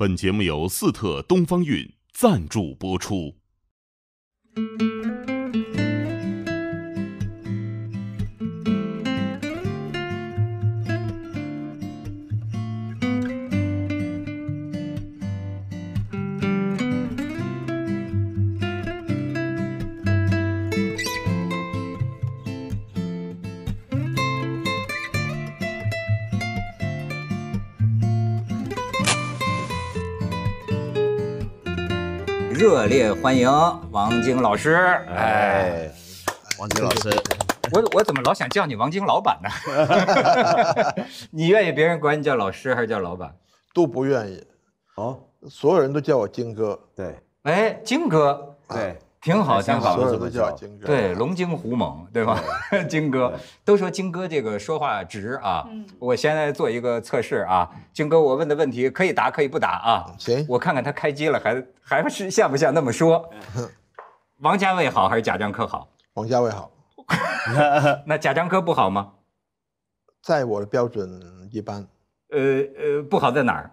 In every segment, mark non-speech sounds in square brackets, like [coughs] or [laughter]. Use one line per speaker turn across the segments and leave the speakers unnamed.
本节目由四特东方韵赞助播出。
热烈欢迎王晶老师！哎，王晶老师，我我怎么老想叫你王晶老板呢？[laughs] 你愿意别人管你叫老师还是叫老板？
都不愿意。哦，所有人都叫我晶哥。对，
哎，晶哥，对。挺好，挺好的，对，龙精虎猛，对吧，[laughs] 金哥？都说金哥这个说话直啊。嗯。我现在做一个测试啊，金哥，我问的问题可以答可以不答啊？行。我看看他开机了还还是像不像那么说？王家卫好还是贾樟柯好？王家卫好。[laughs] 那贾樟柯不好吗？
在我的标准一般。
呃呃，
不好在哪儿？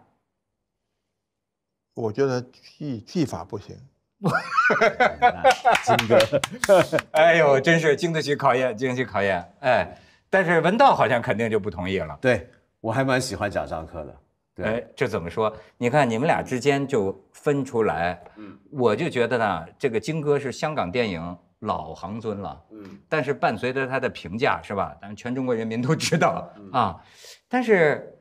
我觉得技技法不行。
金
哥，哎呦，真是经得起考验，经得起考验。哎，但是文道好像肯定就不同意了。对，我还蛮喜欢贾樟柯的。哎，这怎么说？你看你们俩之间就分出来。嗯，我就觉得呢，这个金哥是香港电影老行尊了。嗯，但是伴随着他的评价是吧？咱全中国人民都知道啊。但是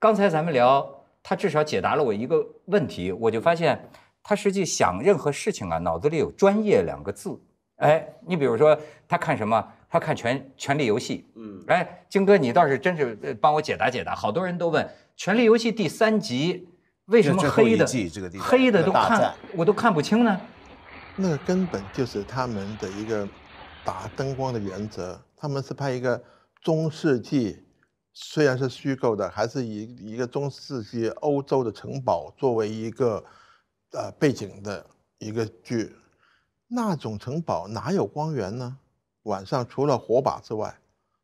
刚才咱们聊，他至少解答了我一个问题，我就发现。他实际想任何事情啊，脑子里有“专业”两个字。哎，你比如说，他看什么？他看《权权力游戏》。嗯，哎，金哥，你倒是真是帮我解答解答。好多人都问《权力游戏》第三集
为什么黑的？黑的都看
我都看不清呢。那个根本就是他们的一个打灯光的原则。他们是拍一个中世纪，虽然是虚构的，还是以一个中世纪欧洲的城堡作为一个。呃，背景的一个剧，那种城堡哪有光源呢？晚上除了火把之外，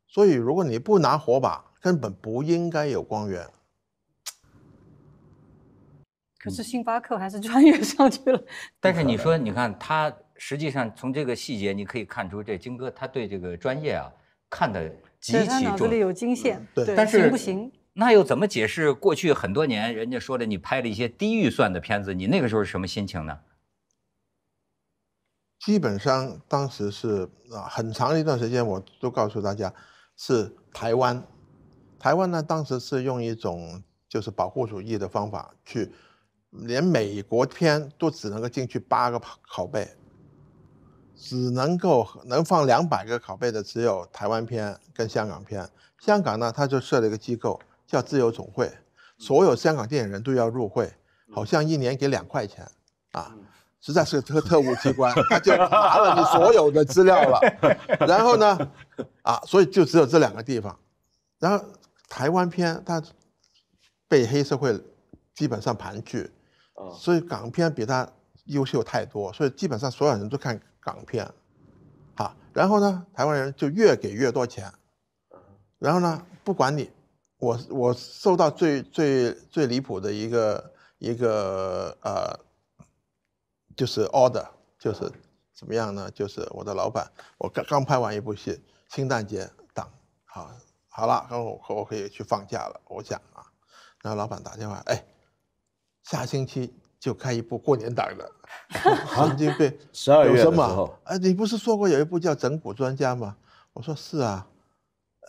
所以如果你不拿火把，根本不应该有光源。
[tsk] 可是星巴克还是穿越上去了。但是你说，
你看他，实
际上从这个细节，你可以看出这金哥他对这个专业啊看的极其重。他脑子里
有惊险。对，但是行不行？
那又怎么解释过去很多年人家说的你拍了一些低预算的片子？你那个时候是什么心情呢？
基本上当时是啊，很长一段时间我都告诉大家，是台湾。台湾呢，当时是用一种就是保护主义的方法去，连美国片都只能够进去八个拷拷贝，只能够能放两百个拷贝的只有台湾片跟香港片。香港呢，它就设了一个机构。叫自由总会，所有香港电影人都要入会，好像一年给两块钱，啊，实在是个特务机关，他就
拿了你所
有的资料了。[laughs] 然后呢，啊，所以就只有这两个地方。然后台湾片它被黑社会基本上盘踞，所以港片比它优秀太多，所以基本上所有人都看港片，啊，然后呢，台湾人就越给越多钱，然后呢，不管你。我我受到最最最离谱的一个一个呃，就是 order，就是怎么样呢？就是我的老板，我刚刚拍完一部戏，圣诞节档，好，好了，然后我我可以去放假了。我想啊，然后老板打电话，哎，下星期就开一部过年档的，[laughs] 经对，十二月的时候，哎，你不是说过有一部叫《整蛊专家》吗？我说是啊。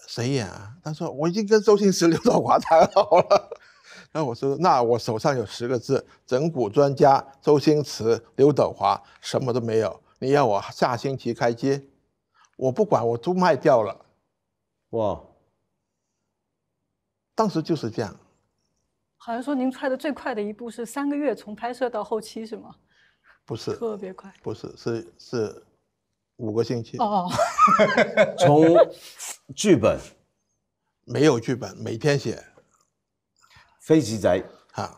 谁演啊？他说我已经跟周星驰、刘德华谈好了。[laughs] 然后我说那我手上有十个字：整蛊专家，周星驰、刘德华什么都没有。你要我下星期开机，我不管，我都卖掉了。哇！当时就是这样。
好像说您踹的最快的一部是三个月从拍摄到后期是吗？
不是，特别快。不是，是是。五个星期
哦，[laughs] 从
剧本 [laughs] 没有剧本，每天写非机宅哈。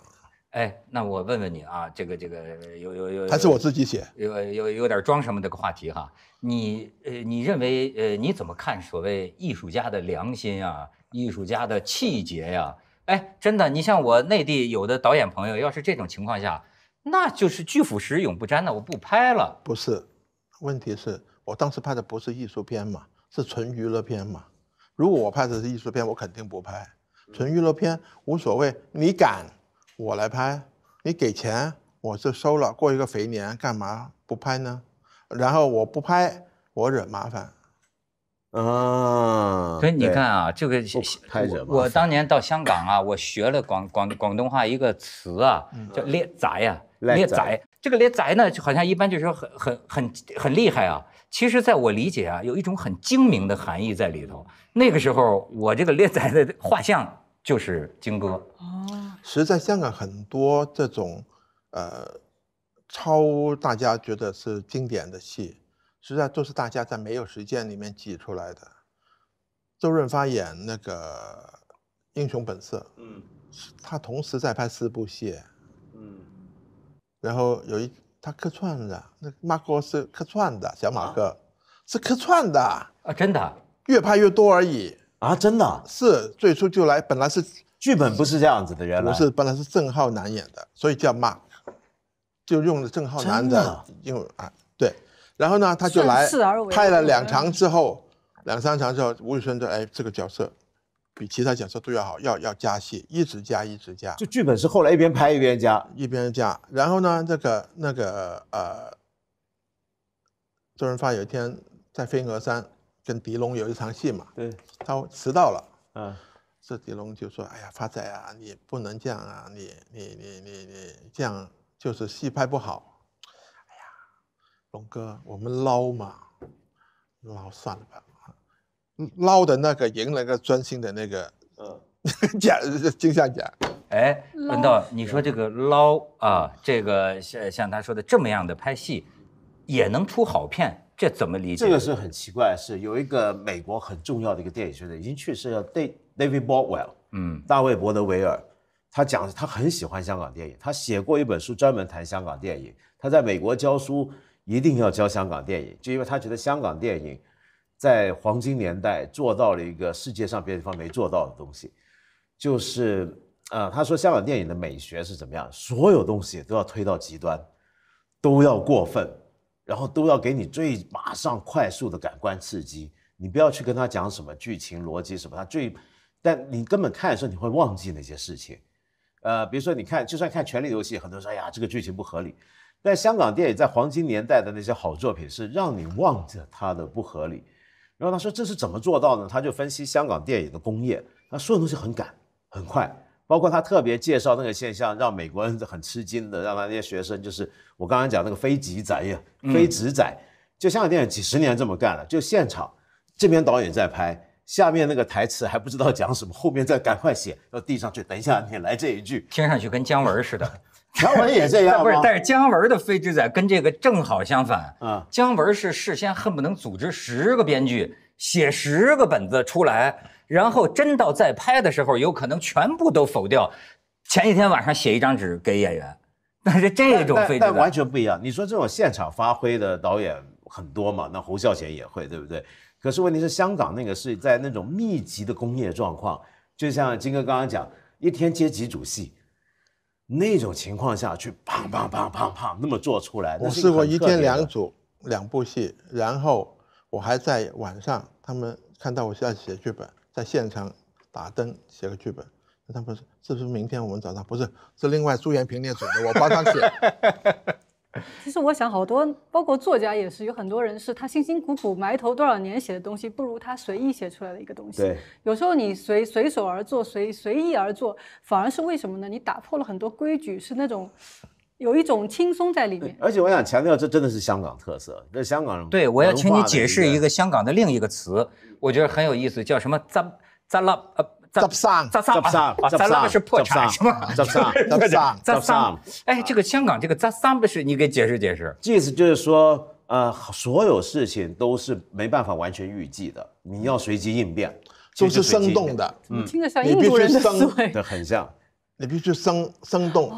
哎，那我问问你啊，这个这个有有有还是我自己写？有有有点装什么这个话题哈？你呃，你认为呃，你怎么看所谓艺术家的良心啊，艺术家的气节呀？哎，真的，你像我内地有的导演朋友，要是这种情况下，那就是拒腐蚀永不沾的，我不拍了。
不是。问题是，我当时拍的不是艺术片嘛，是纯娱乐片嘛。如果我拍的是艺术片，我肯定不拍。纯娱乐片无所谓，你敢，我来拍，你给钱，我就收了。过一个肥年，干嘛不拍呢？然后我不拍，我惹麻烦。
啊，所以你看
啊，这个拍什么？我当年到香港啊，我学了广广广东话一个词啊，叫“猎仔”啊，猎仔。这个连仔呢，就好像一般就是说很很很很厉害啊。其实在我理解啊，有一种很精明的含义在里头。那个时候，我这个连仔的画像
就是金哥。哦，实在香港很多这种，呃，超大家觉得是经典的戏，实在都是大家在没有时间里面挤出来的。周润发演那个《英雄本色》，嗯，他同时在拍四部戏，嗯。然后有一他客串的，那马哥是客串的，小马哥是客串的啊，真的越拍越多而已啊，真的是最初就来本来是剧本不是这样子的，原来不是本来是郑浩南演的，所以叫马，就用了郑浩南的，因为啊对，然后呢他就来拍了两场之后，两三场之后吴宇森就哎这个角色。比其他角色都要好，要要加戏，一直加，一直加。就剧本是后来一边拍一边加，一边加。然后呢，这个那个呃，周润发有一天在飞鹅山跟狄龙有一场戏嘛。对。他迟到了。嗯。这狄龙就说：“哎呀，发仔啊，你不能这样啊！你你你你你这样就是戏拍不好。哎呀，龙哥，我们捞嘛，捞算了吧。”捞的那个赢了个专心的那个，呃，[laughs] 奖金像奖。
哎，文道，你说这个捞啊，这个像像他说的这么样的拍戏，也能出好片，这怎么理解？这个是
很奇怪，是有一个美国很重要的一个电影学者，已经去世了，Dave David b o d w e l l 嗯，大卫·伯德维尔，他讲他很喜欢香港电影，他写过一本书专门谈香港电影，他在美国教书一定要教香港电影，就因为他觉得香港电影。在黄金年代做到了一个世界上别的地方没做到的东西，就是啊，他说香港电影的美学是怎么样？所有东西都要推到极端，都要过分，然后都要给你最马上快速的感官刺激。你不要去跟他讲什么剧情逻辑什么，他最，但你根本看的时候你会忘记那些事情。呃，比如说你看，就算看《权力游戏》，很多人说哎呀这个剧情不合理，但香港电影在黄金年代的那些好作品是让你忘记它的不合理。然后他说这是怎么做到呢？他就分析香港电影的工业，他所有东西很赶很快，包括他特别介绍那个现象，让美国人很吃惊的，让他那些学生就是我刚刚讲那个非极载呀，非直载，就香港电影几十年这么干了，就现场这边导演在拍，下面那个台词还不知道讲什么，后面再赶快写，要递上去，等一下你来这一句，听上去跟姜文
似的。姜文也这样不是，但是姜文的飞之仔跟这个正好相反。嗯，姜文是事先恨不能组织十个编剧写十个本子出来，然后真到在拍的时候有可能全部都否掉。前几天晚上写一张纸
给演员，[laughs] 但是这种飞之仔完全不一样。你说这种现场发挥的导演很多嘛？那侯孝贤也会，对不对？可是问题是香港那个是在那种密集的工业状况，就像金哥刚刚讲，一天接几组戏。那种情况下去，砰砰砰砰砰，那么做出来，我试过一天两组两
部戏，然后我还在晚上，他们看到我需在写剧本，在现场打灯写个剧本，他们说是不是明天我们早上不是，是另外朱元平那组的我帮他写。
[laughs] 其实我想，好多包括作家也是，有很多人是他辛辛苦苦埋头多少年写的东西，不如他随意写出来的一个东西。对，有时候你随随手而做，随随意而做，反而是为什么呢？你打破了很多规矩，是那种有一种轻松在里面。
而且我想强调，这真的是香港特色。那香港对我要请你解释
一个香港的另一个词，我觉得很有意思，叫什么？呃。砸三，砸三，砸三，砸三，是破产是吗？砸三，砸 [laughs] 三，砸三。哎，这个香港这个砸三不是你给解释解释？
意思就是说，呃，所有事情都是没办法完全预计的，你要随机应变，总是生动的。嗯，听着像英的思维。很像，
你必须生生动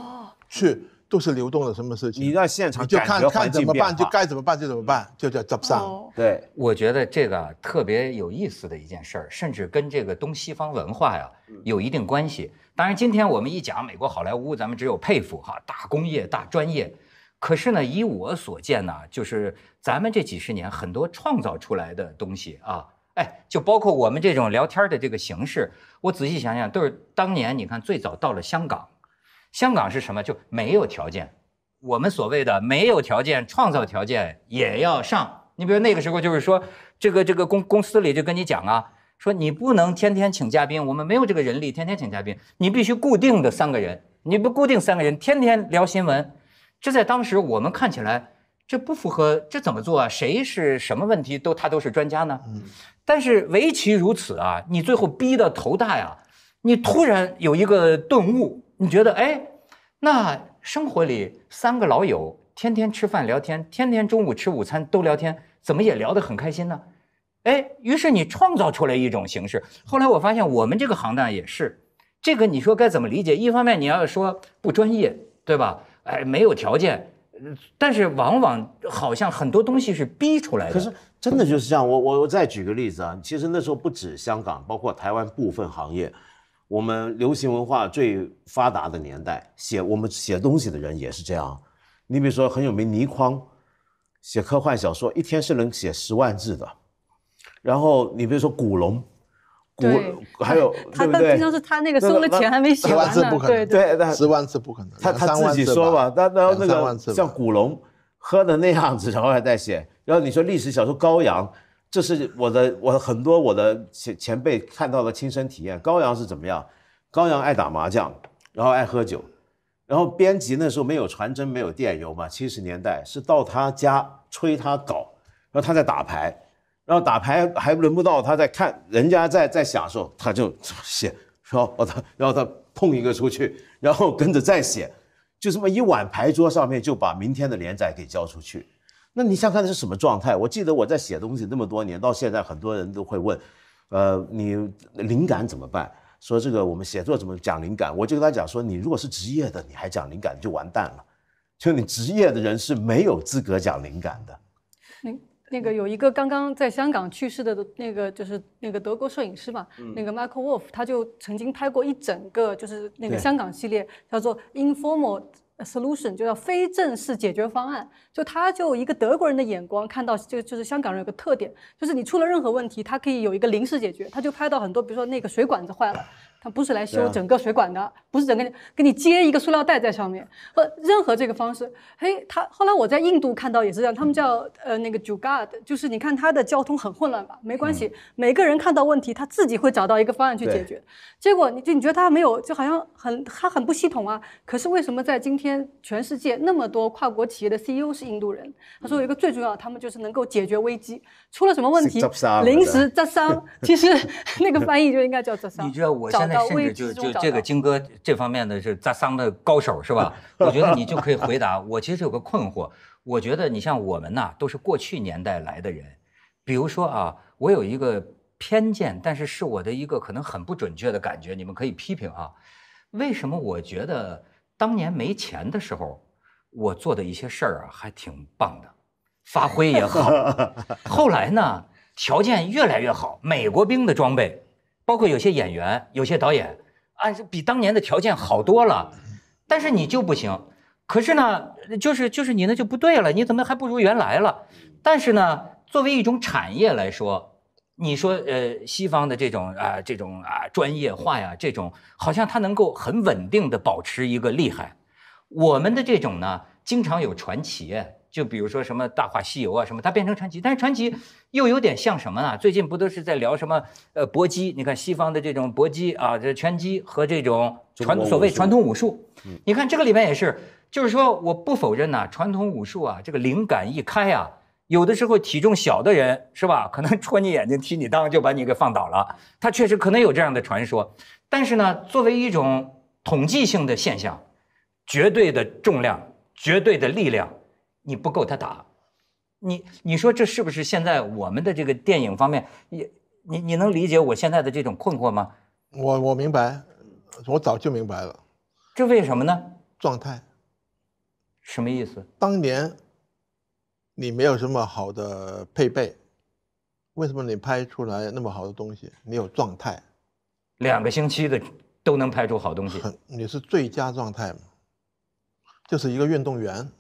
去。都是流动的，什么事情？你在现场就看看怎么办，就该怎么办就怎么办，就叫 jazz。
对，我觉得这个特别有意思的一件事儿，甚至跟这个东西方文化呀有一定关系。当然，今天我们一讲美国好莱坞，咱们只有佩服哈，大工业、大专业。可是呢，以我所见呢，就是咱们这几十年很多创造出来的东西啊，哎，就包括我们这种聊天的这个形式，我仔细想想，都是当年你看最早到了香港。香港是什么？就没有条件。我们所谓的没有条件，创造条件也要上。你比如那个时候，就是说这个这个公公司里就跟你讲啊，说你不能天天请嘉宾，我们没有这个人力天天请嘉宾。你必须固定的三个人，你不固定三个人，天天聊新闻，这在当时我们看起来，这不符合，这怎么做啊？谁是什么问题都他都是专家呢？嗯。但是唯其如此啊，你最后逼得头大呀，你突然有一个顿悟。你觉得哎，那生活里三个老友天天吃饭聊天，天天中午吃午餐都聊天，怎么也聊得很开心呢？哎，于是你创造出来一种形式。后来我发现我们这个行当也是，这个你说该怎么理解？一方面你要说不专业，对吧？哎，没有条件，但是往往好像很多东西是
逼出来的。可是
真的就是这样。我我再举个例子啊，其实那时候不止香港，包括台湾部分行业。我们流行文化最发达的年代，写我们写东西的人也是这样。你比如说很有名倪匡，写科幻小说一天是能写十万字的。然后你比如说古龙，古还有 [laughs] 对不对？他实际是
他那个收了钱还没写呢。十万字不可能，
对，十万字不可能。他他自己说吧，那那那个像古龙喝的那样子，然后还在写。然后你说历史小说高阳。这是我的，我的很多我的前前辈看到的亲身体验。高阳是怎么样？高阳爱打麻将，然后爱喝酒，然后编辑那时候没有传真，没有电邮嘛，七十年代是到他家催他搞，然后他在打牌，然后打牌还轮不到他在看，人家在在享受，他就写，然后他然后他碰一个出去，然后跟着再写，就这么一碗牌桌上面就把明天的连载给交出去。那你想看的是什么状态？我记得我在写东西那么多年，到现在很多人都会问，呃，你灵感怎么办？说这个我们写作怎么讲灵感？我就跟他讲说，你如果是职业的，你还讲灵感就完蛋了，就你职业的人是没有资格讲灵感的。
那那个有一个刚刚在香港去世的那个，就是那个德国摄影师嘛，那个 Michael Wolf，他就曾经拍过一整个就是那个香港系列，叫做 Informal。solution 就叫非正式解决方案，就他就一个德国人的眼光看到，就就是香港人有个特点，就是你出了任何问题，他可以有一个临时解决，他就拍到很多，比如说那个水管子坏了。他不是来修整个水管的，不是整个给你接一个塑料袋在上面，不任何这个方式。嘿，他后来我在印度看到也是这样，他们叫呃那个 jugaad，就是你看他的交通很混乱吧，没关系，每个人看到问题他自己会找到一个方案去解决。结果你就你觉得他没有，就好像很他很不系统啊。可是为什么在今天全世界那么多跨国企业的 CEO 是印度人？他说有一个最重要的，他们就是能够解决危机，出了什么问题临时扎伤。其实 [laughs] 那个翻译就应该叫扎商。甚至就就这个
金哥这方面的是扎桑的高手是吧？[laughs] 我觉得你就可以回答我。其实有个困惑，我觉得你像我们呐，都是过去年代来的人。比如说啊，我有一个偏见，但是是我的一个可能很不准确的感觉，你们可以批评啊。为什么我觉得当年没钱的时候，我做的一些事儿啊还挺棒的，发挥也好。[laughs] 后来呢，条件越来越好，美国兵的装备。包括有些演员、有些导演，啊，比当年的条件好多了，但是你就不行。可是呢，就是就是你那就不对了，你怎么还不如原来了？但是呢，作为一种产业来说，你说呃，西方的这种啊，这种啊，专业化呀，这种好像它能够很稳定的保持一个厉害。我们的这种呢，经常有传奇。就比如说什么《大话西游》啊，什么它变成传奇，但是传奇又有点像什么呢？最近不都是在聊什么呃搏击？你看西方的这种搏击啊，这拳击和这种传所谓传统武术，你看这个里面也是，就是说我不否认呐，传统武术啊，这个灵感一开啊，有的时候体重小的人是吧，可能戳你眼睛、踢你裆就把你给放倒了，它确实可能有这样的传说。但是呢，作为一种统计性的现象，绝对的重量、绝对的力量。你不够他打，你你说这是不是现在我们的这个电影方面？你你你能理解我现在的这种困惑
吗？我我明白，我早就明白了。这为什么呢？状态。什么意思？当年你没有什么好的配备，为什么你拍出来那么好的东西？你有状态，
两个星期的都能拍出好东西。
你是最佳状态吗？就是一个运动员。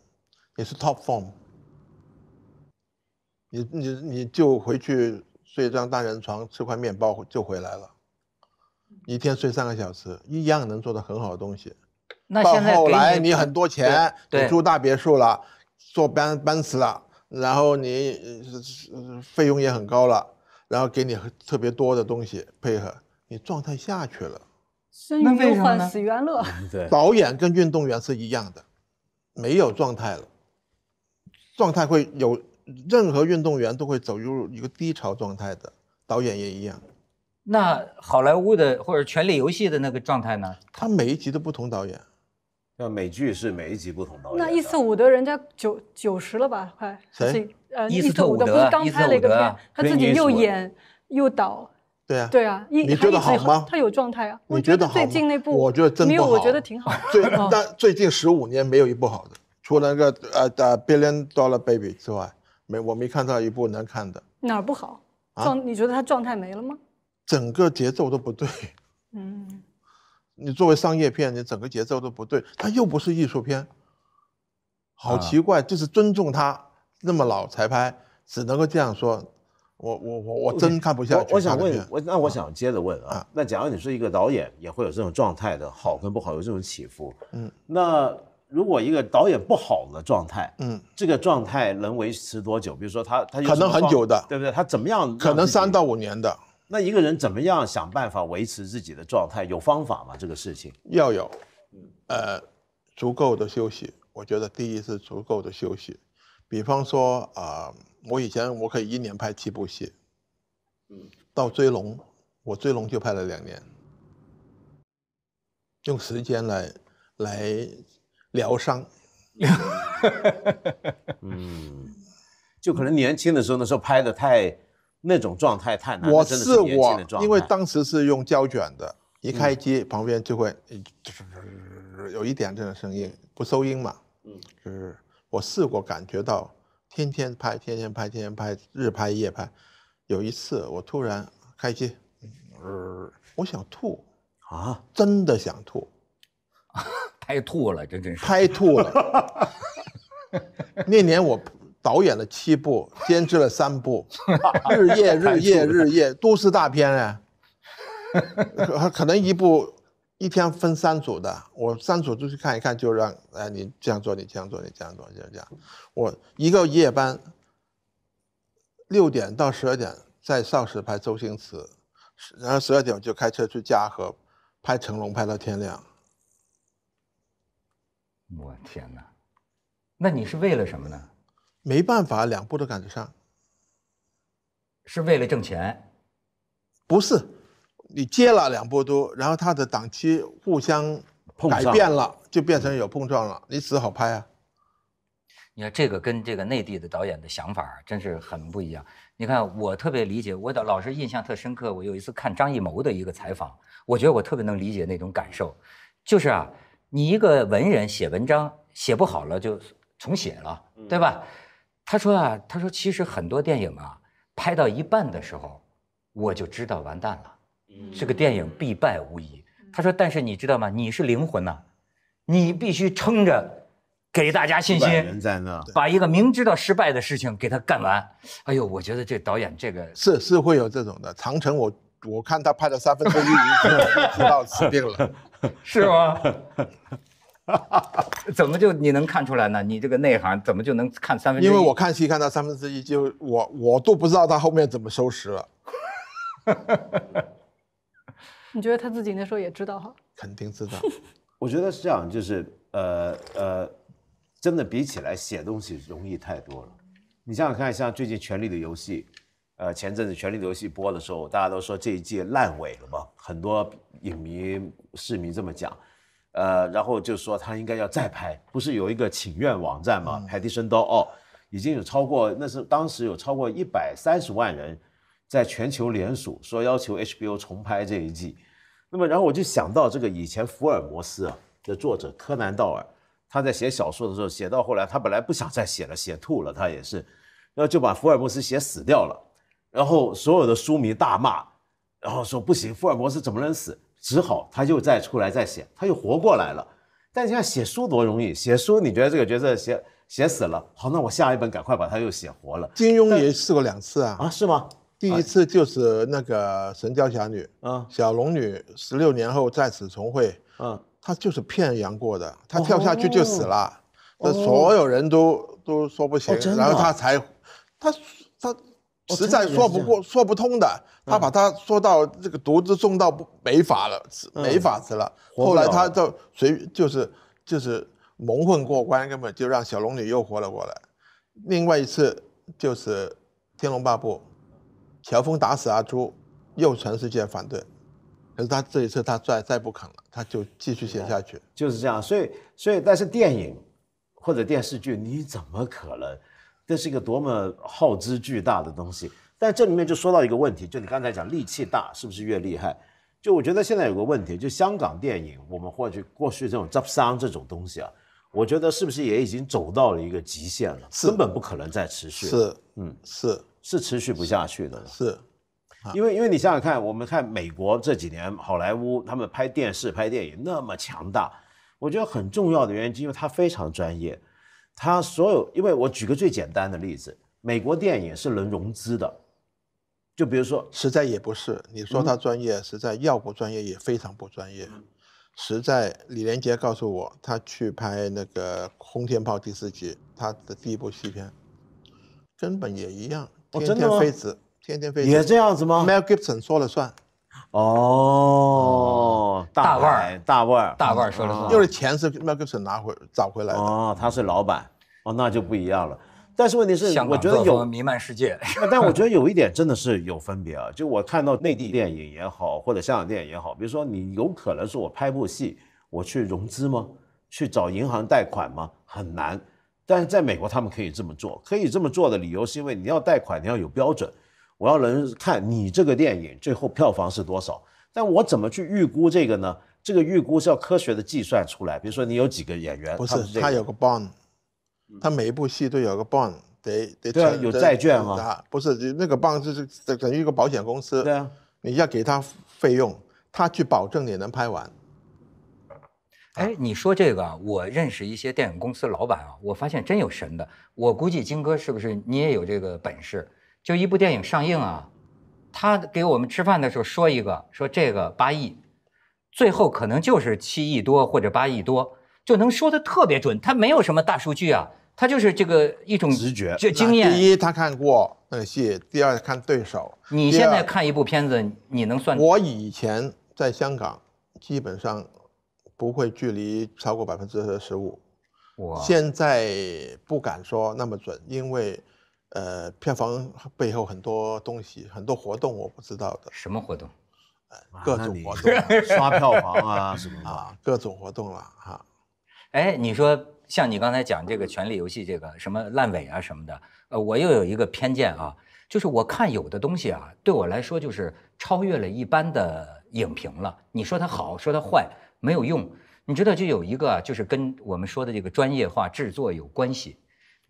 你是 top form，你你你就回去睡张单人床，吃块面包就回来了，一天睡三个小时，一样能做的很好的东西。
到后来你很多钱，你住
大别墅了，坐班班次了，然后你费用也很高了，然后给你特别多的东西配合，你状态下去了。
生忧患死安乐。
对。导演跟运动员是一样的，没有状态了。状态会有，任何运动员都会走入一个低潮状态的，导演也一样。那好莱坞的或者《权力游戏》的那个状态呢？他每一集都不同导演，那美剧
是每一集不同导演。
那伊斯特伍德人家九九十了吧，快？谁？呃，伊斯特伍德不是刚拍了一个片，他自己又演又导。
对啊。对啊，你觉得好吗？他
有状态啊。你
觉得最近那部？我觉得真不好。没有，我觉得挺好。最但最近十
五年没有一部好的。除了那个呃的 Billion Dollar Baby 之外，没我没看到一部能看的。
哪儿不好？状？你觉得他状态没了吗？
整个节奏都不对。嗯。你作为商业片，你整个节奏都不对，他又不是艺术片，好奇怪。就是尊重他那么老才拍，只能够这样说。
我我我我真看不下去。我想问，我那我想接着问啊。那假如你是一个导演，也会有这种状态的，好跟不好有这种起伏。嗯。那。如果一个导演不好的状态，嗯，这个状态能维持多久？比如说他他可能很久的，对不对？他怎么样？可能三到五年的。那一个人怎么样想办法维持自己的状态？有方法吗？这个事情要有，呃，足够
的休息。我觉得第一是足够的休息。比方说啊，我以前我可以一年拍七部戏，嗯，到追龙，我追龙就拍了两年，用时间来来。疗伤，[laughs]
嗯，就可能年轻的时候，那时候拍的太那种状态太难。我是我，因为
当时是用胶卷的，一开机旁边就会有一点这种声音，不收音嘛。嗯，就是我试过感觉到，天天拍，天天拍，天天拍，日拍夜拍。有一次我突然开机，我想吐啊，真的想吐拍吐了，这真是拍吐了。[laughs] 那年我导演了七部，监制了三部，日夜 [laughs] 日夜日夜都是大片啊。可能一部一天分三组的，我三组都去看一看，就让哎你这样做，你这样做，你这样做，就这样。我一个夜班，六点到十二点在邵氏拍周星驰，然后十二点我就开车去嘉禾拍成龙，拍到天亮。我天哪！那你是为了什么呢？没办法，两部都赶得上。是为了挣钱？不是，你接了两部都，然后他的档期互相改变了，就变成有碰撞了，你只好拍啊。
你看这个跟这个内地的导演的想法真是很不一样。你看，我特别理解，我的老师印象特深刻。我有一次看张艺谋的一个采访，我觉得我特别能理解那种感受，就是啊。你一个文人写文章写不好了就重写了，对吧？他说啊，他说其实很多电影啊，拍到一半的时候我就知道完蛋了，这个电影必败无疑。他说，但是你知道吗？你是灵魂呐，你必须撑着，给大家信心，把一个明知道失败的事情给他干完。哎呦，我觉得这导演这个
是是会有这种的。长城我。我看他拍了三分之一，
经知道死定了，[laughs] 是吗？[laughs] 怎么就你能看出来呢？你这个内行怎么就能看三分之一？因为我
看戏看到三分之一，就我我都不知道他后面怎么收拾了。
[laughs] 你觉得他自己那时候也知道哈？
肯定知道。我觉得是这样，就是呃呃，真的比起来写东西容易太多了。你想想看，像最近《权力的游戏》。呃，前阵子《权力游戏》播的时候，大家都说这一季烂尾了嘛，很多影迷、市民这么讲，呃，然后就说他应该要再拍，不是有一个请愿网站嘛海 e t i 哦，o n d o 已经有超过那是当时有超过一百三十万人在全球联署，说要求 HBO 重拍这一季。那么，然后我就想到这个以前福尔摩斯啊的作者柯南道尔，他在写小说的时候，写到后来他本来不想再写了，写吐了，他也是，然后就把福尔摩斯写死掉了。然后所有的书迷大骂，然后说不行，福尔摩斯怎么能死？只好他又再出来再写，他又活过来了。但你看写书多容易，写书你觉得这个角色写写死了，好，那我下一本赶快把它又写活了。金庸
也试过两次啊？啊，是吗？第一次就是那个神雕侠侣，啊，小龙女十六年后在此重会，啊，他就是骗杨过的，他跳下去就死了，
那所有
人都都说不行，然后他才，他他。实在说不过说不通的，他把他说到这个毒子重到不没法了，没法子了。后来他就随就是就是蒙混过关，根本就让小龙女又活了过来。另外一次就是《天龙八部》，乔峰打死阿朱，又全世界反对，
可是他这一次他再再不肯了，他就继续写下去。就是这样，所以所以但是电影或者电视剧你怎么可能？这是一个多么耗资巨大的东西，但这里面就说到一个问题，就你刚才讲力气大是不是越厉害？就我觉得现在有个问题，就香港电影，我们或者过去这种 j a p 商这种东西啊，我觉得是不是也已经走到了一个极限了，根本不可能再持续。是，嗯，是是持续不下去的了。是，因为因为你想想看，我们看美国这几年好莱坞他们拍电视、拍电影那么强大，我觉得很重要的原因，是因为他非常专业。他所有，因为我举个最简单的例子，美国电影是能融资的，就比如说，实在也不是，你说他专业，实在要
不专业也非常不专业，实在李连杰告诉我，他去拍那个《轰天炮》第四集，他的第一部戏片，根本也一样，天天飞子，天天飞，也这样子吗？麦 o n 说了算。
哦，大腕儿，大
腕儿，
大腕儿说了算。就是
钱是麦克· c 拿回找回来的，他是老板，哦，那就不一样了。但是问题是，我觉得有
弥漫世界。
[laughs] 但我觉得有一点真的是有分别啊，就我看到内地电影也好，或者香港电影也好，比如说你有可能是我拍部戏，我去融资吗？去找银行贷款吗？很难。但是在美国他们可以这么做，可以这么做的理由是因为你要贷款，你要有标准。我要能看你这个电影最后票房是多少，但我怎么去预估这个呢？这个预估是要科学的计算出来。比如说你有几个演员，不是他有个
bond，他每一部戏都有个 bond，得
得对啊，有债券啊，
不是那个 bond 是等于一个保险公司。对啊，你要给他费用，他去保证你能拍完。
哎，你说这个，我认识一些电影公司老板啊，我发现真有神的。我估计金哥是不是你也有这个本事？就一部电影上映啊，他给我们吃饭的时候说一个，说这个八亿，最后可能就是七亿多或者八亿多，就能说的特别准。他没有什么大数据啊，他就是这个一种直觉、经验。第
一，他看过那个戏；第二，看对手。你现在看一部片子，你能算？我以前在香港基本上不会距离超过百分之十五，我现在不敢说那么准，因为。呃，票房背后很多东西，很多活动我不知道的。什么活动？各种活
动，[laughs] 刷票房啊 [laughs] 什么啊，
各种活动了哈。哎，你说
像你刚才讲这个《权力游戏》这个什么烂尾啊什么的，呃，我又有一个偏见啊，就是我看有的东西啊，对我来说就是超越了一般的影评了。你说它好，说它坏没有用。你知道，就有一个就是跟我们说的这个专业化制作有关系。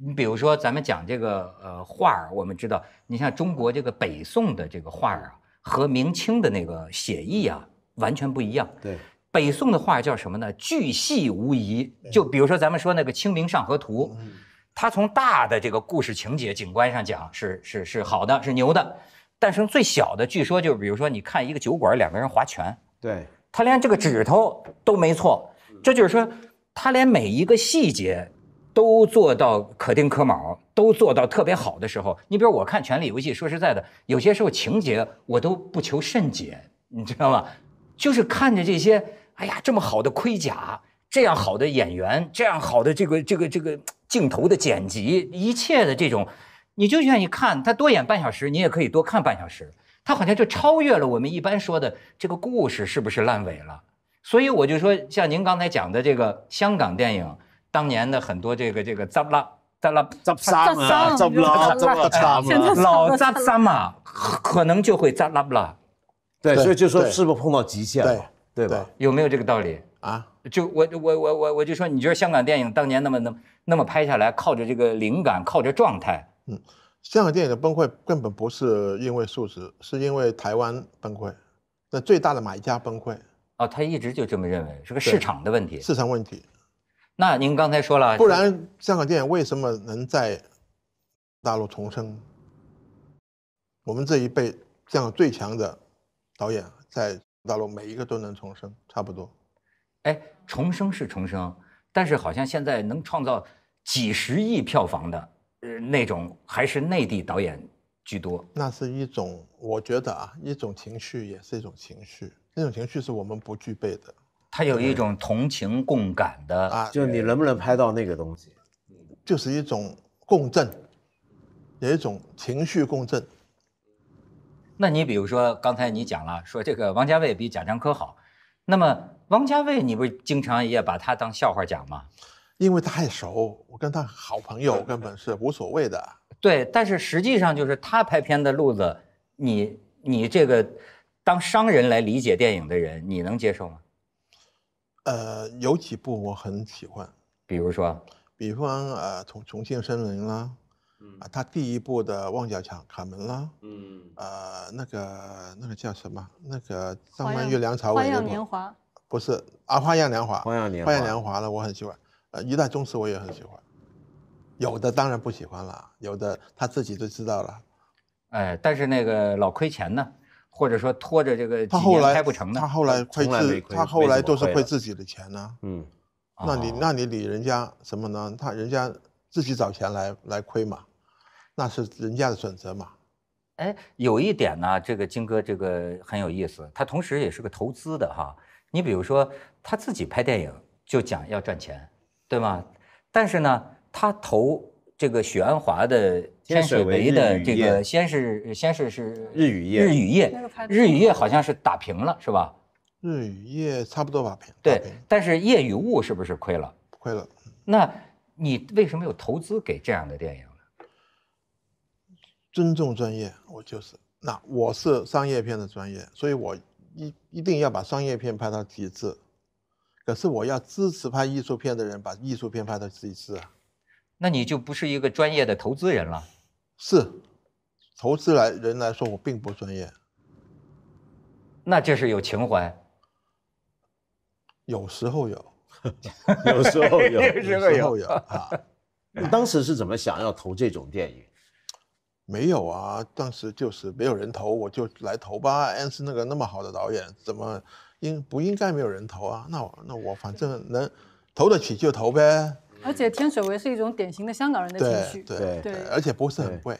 你比如说，咱们讲这个呃画儿，我们知道，你像中国这个北宋的这个画儿啊，和明清的那个写意啊完全不一样。对，北宋的画叫什么呢？巨细无遗。就比如说咱们说那个《清明上河图》，它从大的这个故事情节、景观上讲是是是好的，是牛的。但是最小的，据说就是比如说你看一个酒馆，两个人划拳，对，他连这个指头都没错。这就是说，他连每一个细节。都做到可丁可卯，都做到特别好的时候。你比如我看《权力游戏》，说实在的，有些时候情节我都不求甚解，你知道吗？就是看着这些，哎呀，这么好的盔甲，这样好的演员，这样好的这个这个这个镜头的剪辑，一切的这种，你就愿意看。他多演半小时，你也可以多看半小时。他好像就超越了我们一般说的这个故事是不是烂尾了？所以我就说，像您刚才讲的这个香港电影。当年的很多这个这个扎拉达拉扎沙嘛，这么这拉差嘛，老扎沙嘛，可能就会扎拉不拉。
对，所以就说是
不是碰到极限了，对吧？有没有这个道理啊？就我我我我我就说，你觉得香港电影当年那么那么那么拍下来，靠着这个灵感，靠着状态，嗯，
香港电影的崩溃根本不是因为数质，是因为台湾崩溃，那最大的买家崩溃。
哦，他一直就这么认为，是个市场的问题。市场问题。那您刚才说了，不然
香港电影为什么能在大陆重生？我们这一辈这样最强的导演，在大陆每一个都能重生，差不多。哎，重生是重生，
但是好像现在能创造几十亿票房的呃，那种，还是内地导演居多。
那是一种，我觉得啊，一种情绪，也是一种情绪。那种情绪是我们不具备的。
他有一种
同情共感的，啊，就你能不能拍到那个东西，就是一种共振，有一种情绪共振。
那你比如说刚才你讲了，说这个王家卫比贾樟柯好，那么王家卫，你不是经常也把他当笑话讲吗？
因为太熟，我跟他好
朋友根本是无所谓的。对，但是实际上就是他拍片的路子，你你这个当商人来理解电影的人，你能接受吗？
呃，有几部我很喜欢，比如说，比方呃，重重庆森林啦，嗯，啊，他第一部的《望角墙卡门》啦，
嗯，呃，
那个那个叫什么？那个张曼玉、梁朝伟花样年华》，不是啊，《花样年华》《花样年华，花样年华》了，我很喜欢，呃，一代宗师我也很喜欢，有的当然不喜欢了，有的他自己都知道了，
哎，但是那个老亏钱呢？或者说拖着这个他后来拍不
成的，他后来亏自，他后来都是亏自己的钱呢。嗯，那你那你理人家什么呢？他人家自己找钱来来亏嘛，那是人家的选择嘛。哎，
有一点呢，这个金哥这个很有意思，他同时也是个投资的哈。你比如说他自己拍电影就讲要赚钱，对吗？但是呢，他投。这个许鞍华的《天水围的》这个先是先是是日语夜日语夜日语夜好像是打平了是吧？日语夜差不多吧，平。对，但是夜与雾是不是亏了？亏了。那
你为什么有投资给这样的电影呢？尊重专业，我就是。那我是商业片的专业，所以我一一定要把商业片拍到极致。可是我要支持拍艺术片的人，把艺术片拍到极致啊。
那你就不是一个专业的投资人了，
是，投资来人来说我并不专业。那这是有情怀，[laughs]
[laughs] 有时候有，有时候有，有时候有啊。你当时是怎么想要投这种电影？没有
啊，当时就是没有人投，我就来投吧。安是那个那么好的导演，怎么应不应该没有人投啊？那我那我反正能投得起就投呗。
而且天水围是一种典型的香港人的情绪，对对，
而且不是很贵，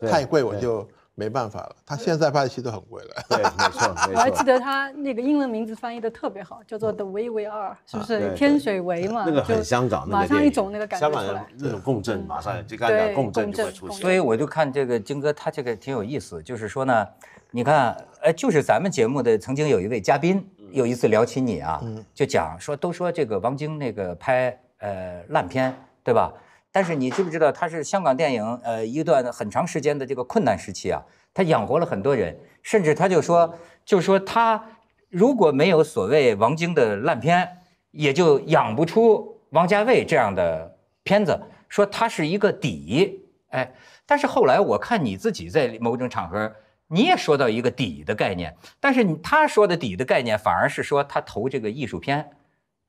太贵我就没办法了。他现在拍的戏都很贵了，没错 [laughs] 没错。我还记得
他那个英文名字翻译的特别好，叫做 The Way We a R，e 是不是天水围嘛？那个很香港，马上一种那个感觉港来，
那种共振马上就刚才共振就会出现。所以我就看这个晶哥，他这个挺有意思，就是说呢，你看，哎，就是咱们节目的曾经有一位嘉宾，有一次聊起你啊，就讲说都说这个王晶那个拍。呃，烂片，对吧？但是你知不知道，他是香港电影呃一段很长时间的这个困难时期啊，他养活了很多人，甚至他就说，就说他如果没有所谓王晶的烂片，也就养不出王家卫这样的片子，说他是一个底，哎。但是后来我看你自己在某种场合，你也说到一个底的概念，但是你他说的底的概念反而是说他投这个艺术片，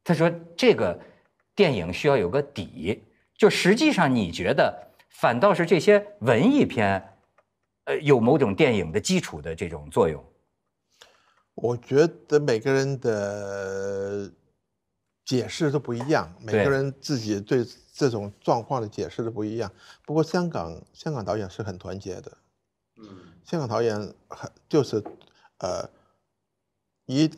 他说这个。电影需要有个底，就实际上你觉得反倒是这些文艺片，呃，有某种电影的基础的这种作用。
我觉得每个人的解释都不一样，每个人自己对这种状况的解释都不一样。不过香港香港导演是很团结的，嗯，香港导演很就是，呃，一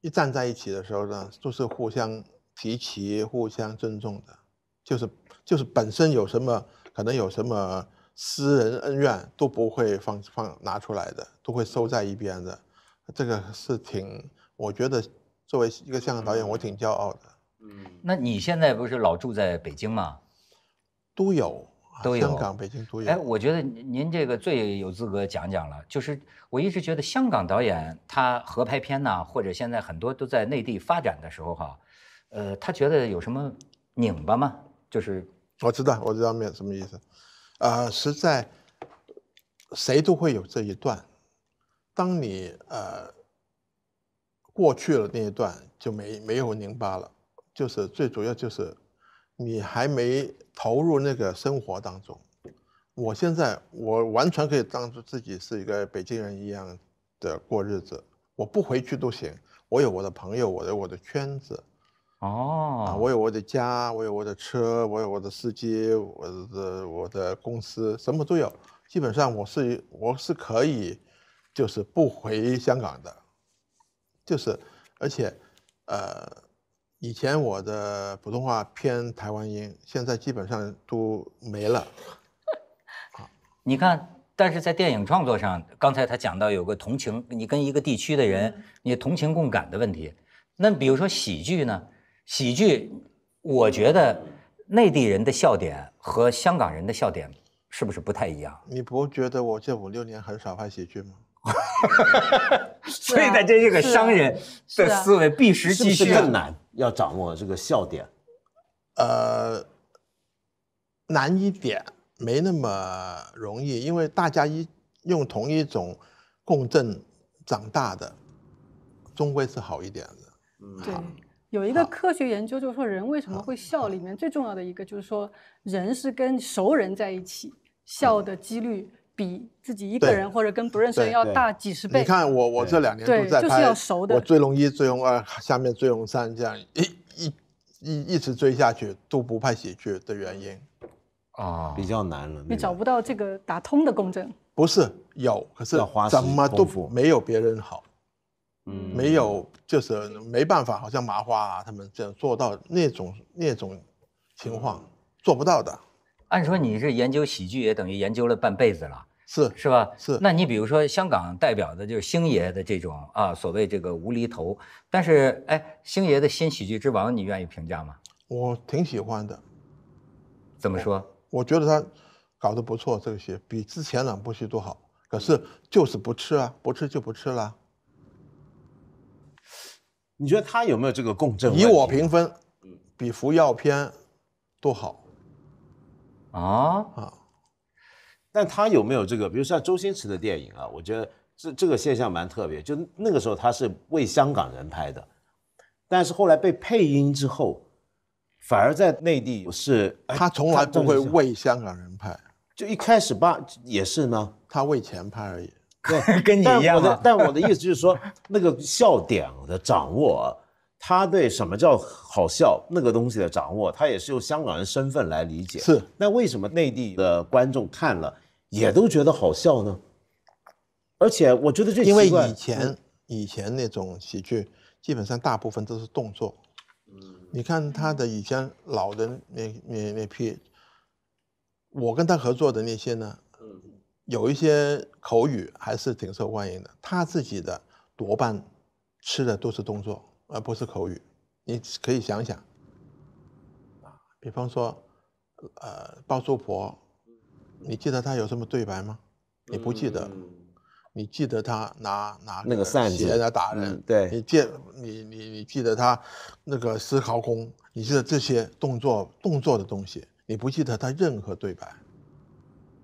一站在一起的时候呢，就是互相。齐其互相尊重的，就是就是本身有什么可能有什么私人恩怨都不会放放拿出来的，都会收在一边的，这个是挺我觉得作为一个香港导演，我挺骄傲的。
嗯，那你现在不是老住在北京吗？
都有，都有，香港、北京都有。哎，
我觉得您您这个最有资格讲讲了，就是我一直觉得香港导演他合拍片呢，或者现在很多都在内地发展的时候哈。呃，他觉得有什么拧巴
吗？就是我知道，我知道“面什么意思。啊，实在，谁都会有这一段。当你呃过去了那一段，就没没有拧巴了。就是最主要就是，你还没投入那个生活当中。我现在我完全可以当做自己是一个北京人一样的过日子，我不回去都行。我有我的朋友，我有我的圈子。
哦，
我有我的家，我有我的车，我有我的司机，我的我的公司，什么都有。基本上我是我是可以，就是不回香港的，就是而且，呃，以前我的普通话偏台湾音，现在基本上都没了。[laughs] 你看，
但是在电影创作上，刚才他讲到有个同情，你跟一个地区的人，你同情共感的问题。那比如说喜剧呢？喜剧，我觉得内地人的笑点和香港人的笑点是不是不太一样？
你不觉得我这五六年很少拍喜剧吗？
[laughs] 所以，在这个商人的思维，必时继续更难，
要掌握这个笑点，呃，难一点，没那么容易，因为大家一用同一种共振长大的，终归是好一点的，嗯，对。
有一个科学研究，就是说人为什么会笑，里面最重要的一个就是说，人是跟熟人在一起笑的几率比自己一个人或者跟不认识人要大几十倍。你看我，我这两年都在拍，就是要熟的。我追
龙一，追龙二，下面追龙三，这样一一一一直追下去都不怕喜剧的原因啊，比较难了。你
找不到这个打通的共振，
不是有，可是怎么都没有别人好。没有，就是没办法，好像麻花啊，他们这样做到那种那种情况做不到的。
按说你是研究喜剧，也等于研究了半辈子了，是是吧？是。那你比如说香港代表的就是星爷的这种啊，所谓这个无厘头，但是哎，星爷的新喜剧之王，你愿意
评价吗？我挺喜欢的。怎么说？我觉得他搞得不错，这个戏比之前两部戏都好。可是就是不吃啊，不吃就不吃了。
你觉得他有没有这个共振？以我评分，比
服药片多好
啊啊！但他有没有这个？比如像周星驰的电影啊，我觉得这这个现象蛮特别。就那个时候他是为香港人拍的，但是后来被配音之后，反而在内地是他从来不会为香港人拍，就一开始吧，也是呢，他为钱拍而已。[laughs] 跟跟你一样的，[laughs] 但我的意思就是说，那个笑点的掌握，他对什么叫好笑那个东西的掌握，他也是用香港人身份来理解。是，那为什么内地的观众看了也都觉得好笑呢？而且我觉得最因为以
前以前那种喜剧，基本上大部分都是动作。嗯，你看他的以前老人那那那批，我跟他合作的那些呢？有一些口语还是挺受欢迎的。他自己的多半吃的都是动作，而不是口语。你可以想想，比方说，呃，包租婆，你记得他有什么对白吗？你不记得。你记得他拿拿鞋来打
人，对。你
记你你你记得他那个考功，你记得这些动作动作的东西，你不记得他任何对白。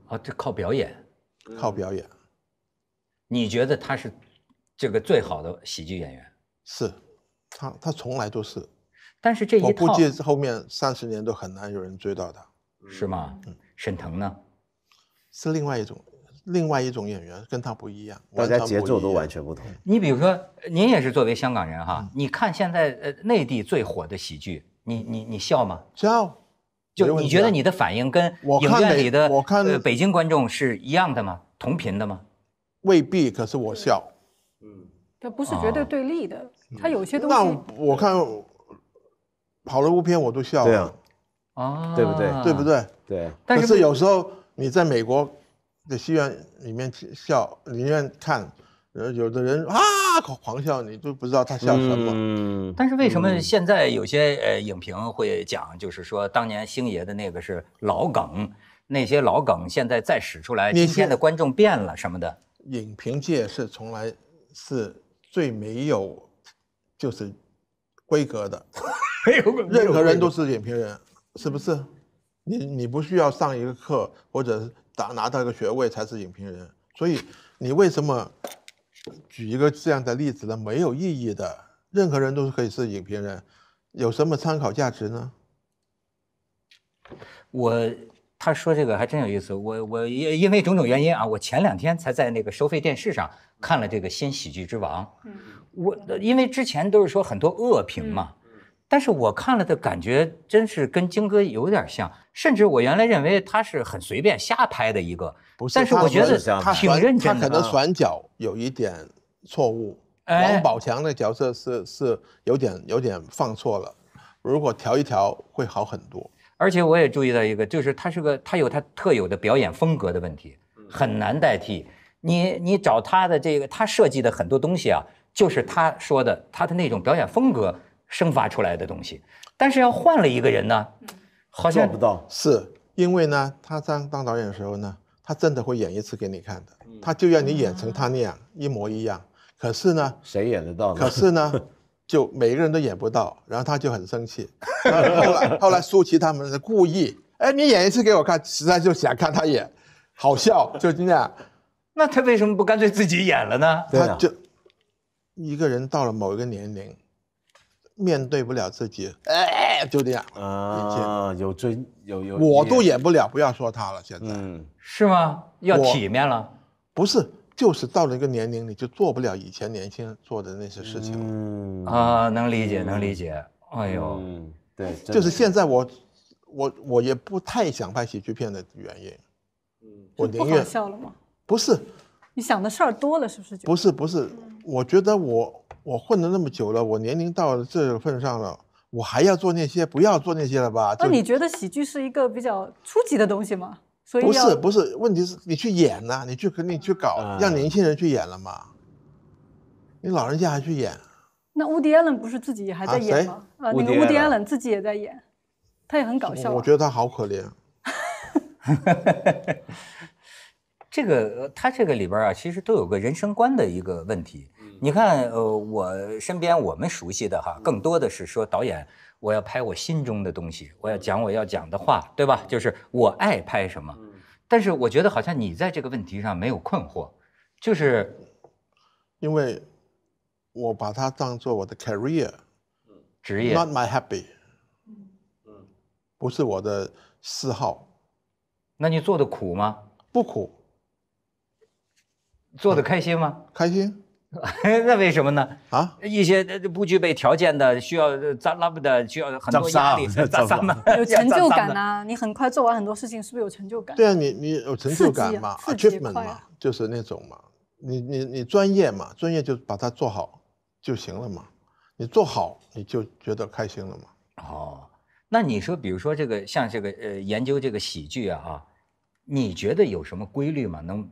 啊，这靠表演。靠表演，你觉得他是这个最好的喜剧演员？是，他他从来都是。
但是这一套，我估计
后面三十年都很难有人追到他，是吗？嗯，沈腾呢？是另外一种，另外一种演员，跟他不一样，大家节奏都完全不同。你比如说，
您也是作为香港人哈，你看现在呃内地最火的喜剧，你你你笑吗？笑。就你觉得你的反应跟影院里的我看北京观众是一样的吗？
同频的吗？未必，可是我笑。
嗯，它不是绝对对立的，它有些东西。那
我看好莱坞片我都笑，对啊，对不对？对不对？对。但是有时候你在美国的戏院里面笑，宁愿看。有的人啊，狂笑，你都不知道他笑什么。
嗯，但是为什么现在有些呃影评会讲，就是说当年星爷的那个是老梗，那些老梗现在再使出来，今天的
观众变了什么的？影评界是从来是最没有就是规格的，[laughs] 没有任何人都是影评人，是不是？你你不需要上一个课或者打拿到一个学位才是影评人，所以你为什么？举一个这样的例子呢，没有意义的。任何人都是可以是影评人，有什么参考价值呢？我他说这个还真有意思。我我因因为种种原因啊，我前
两天才在那个收费电视上看了这个新喜剧之王。嗯，我因为之前都是说很多恶评嘛。但是我看了的感觉，真是跟京哥有点像。甚至我原来认为他是很随便瞎拍的一个，不是但是我觉得他可能转
角有一点错误。王宝强的角色是是有点有点放错了，如果调一调会好很多。
而且我也注意到一个，就是他是个他有他特有的表演风格的问题，很难代替。你你找他的这个他设计的很多东西啊，就是他说的他的那种表演风格。生发出来的东西，但是要换了一个人呢，好像做不
到。是因为呢，他当当导演的时候呢，他真的会演一次给你看的，他就要你演成他那样一模一样。可是呢，谁演得到呢？可是呢，[laughs] 就每个人都演不到，然后他就很生气。后来后来，舒淇他们是故意，哎，你演一次给我看，实在就想看他演，好笑就这样。那他为什么不干脆自己演了呢？他就一个人到了某一个年龄。面对不了自己，
哎，就这样啊，有追有有，我都
演不了，不要说他了，现在，嗯，是吗？要体面了，不是，就是到了一个年龄，你就做不了以前年轻做的那些事情了，嗯啊，
能理解，能理解，哎呦，对，就是
现在我，我我也不太想拍喜剧片的原因，嗯，我宁愿笑了吗？不
是，你想的事儿多了，是不是？不是，
不是，我觉得我。我混了那么久了，我年龄到了这份上了，我还要做那些？不要做那些了吧？那你觉得
喜剧是一个比较初级的东西吗？所以不是
不是，问题是你去演呢，你去肯定去搞，让年轻人去演了嘛？你老人家还去演？
那乌迪安伦不是自己还在演吗？啊啊，那个乌迪安伦自己也在演，他也很搞笑。我觉得
他好可怜。[laughs] 这个
他这个里边啊，其实都有个人生观的一个问题。你看，呃，我身边我们熟悉的哈，更多的是说导演，我要拍我心中的东西，我要讲我要讲的话，对吧？就是我爱拍什么。但是我觉得好像你在这个问题上没有
困惑，就是，因为，我把它当做我的 career，职业，not my h a p p y 不是我的嗜好。那你做的苦吗？不苦。
做的开心吗？开心。[laughs] 那为什么呢？啊，一些不具备条件的，需要咱拉不的，需要很多压力。咱们有成就感
啊！你很快做完很多事情，是不是有成就感？对啊，你
你有成就感嘛？a c h i e e e v m n t 嘛，就是那种嘛。你你你专业嘛，专业就把它做好就行了嘛。你做好你就觉得开心了嘛。哦，
那你说，比如说这个像这个呃研究这个喜剧啊你觉得有什么规律吗？能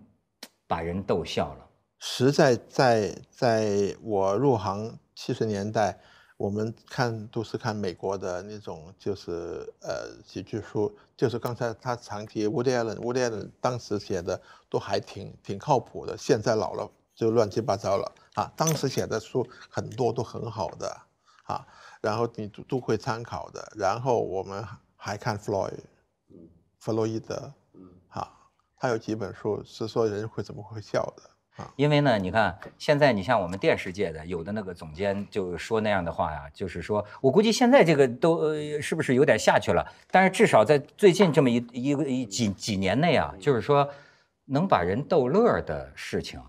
把人逗笑了。
实在在在我入行七十年代，我们看都是看美国的那种，就是呃喜剧书，就是刚才他常提 w o o d y a l l e n w o o d y Allen 当时写的都还挺挺靠谱的，现在老了就乱七八糟了啊。当时写的书很多都很好的啊，然后你都都会参考的。然后我们还看 f l o y d 弗洛伊德，啊，他有几本书是说人会怎么会笑的。
因为呢，你看现在你像我们电视界的有的那个总监就说那样的话呀，就是说我估计现在这个都是不是有点下去了？但是至少在最近这么一一个几几年内啊，就是说能把人逗乐的事情，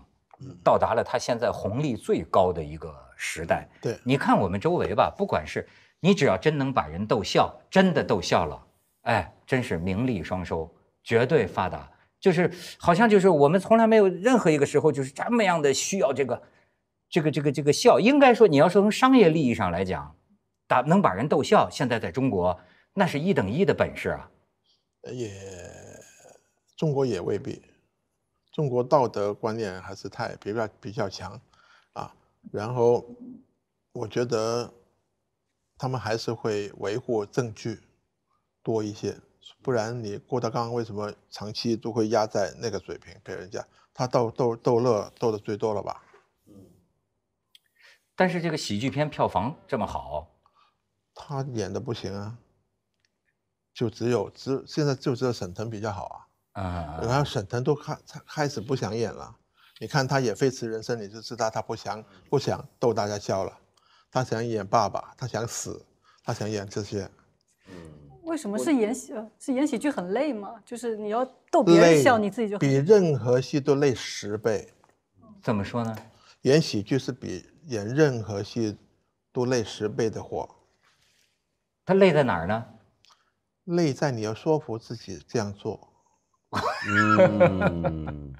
到达了他现在红利最高的一个时代。对，你看我们周围吧，不管是你只要真能把人逗笑，真的逗笑了，哎，真是名利双收，绝对发达。就是好像就是我们从来没有任何一个时候就是这么样的需要这个，这个这个这个笑。应该说，你要是从商业利益上来讲，打能把人逗笑，现在在中国那是一等一的本
事啊。
也，中国也未必。中国道德观念还是太比较比较强啊。然后我觉得他们还是会维护证据多一些。不然你郭德纲为什么长期都会压在那个水平？给人家他逗逗逗乐逗的最多了吧？嗯。
但是这个喜剧片票房这么好，
他演的不行啊。就只有只现在就只有沈腾比较好啊。啊。然后沈腾都开开开始不想演了，你看他演《飞驰人生》你就知道他不想不想逗大家笑了，他想演爸爸，他想死，他想演这些。
嗯。为什么是演喜呃是演喜剧很累吗？就是你要逗别人笑，你自己就比
任何戏都累十倍。怎么说呢？演喜剧是比演任何戏都累十倍的活。它累在哪儿呢？[laughs] 累在你要说服自己这样做。[laughs]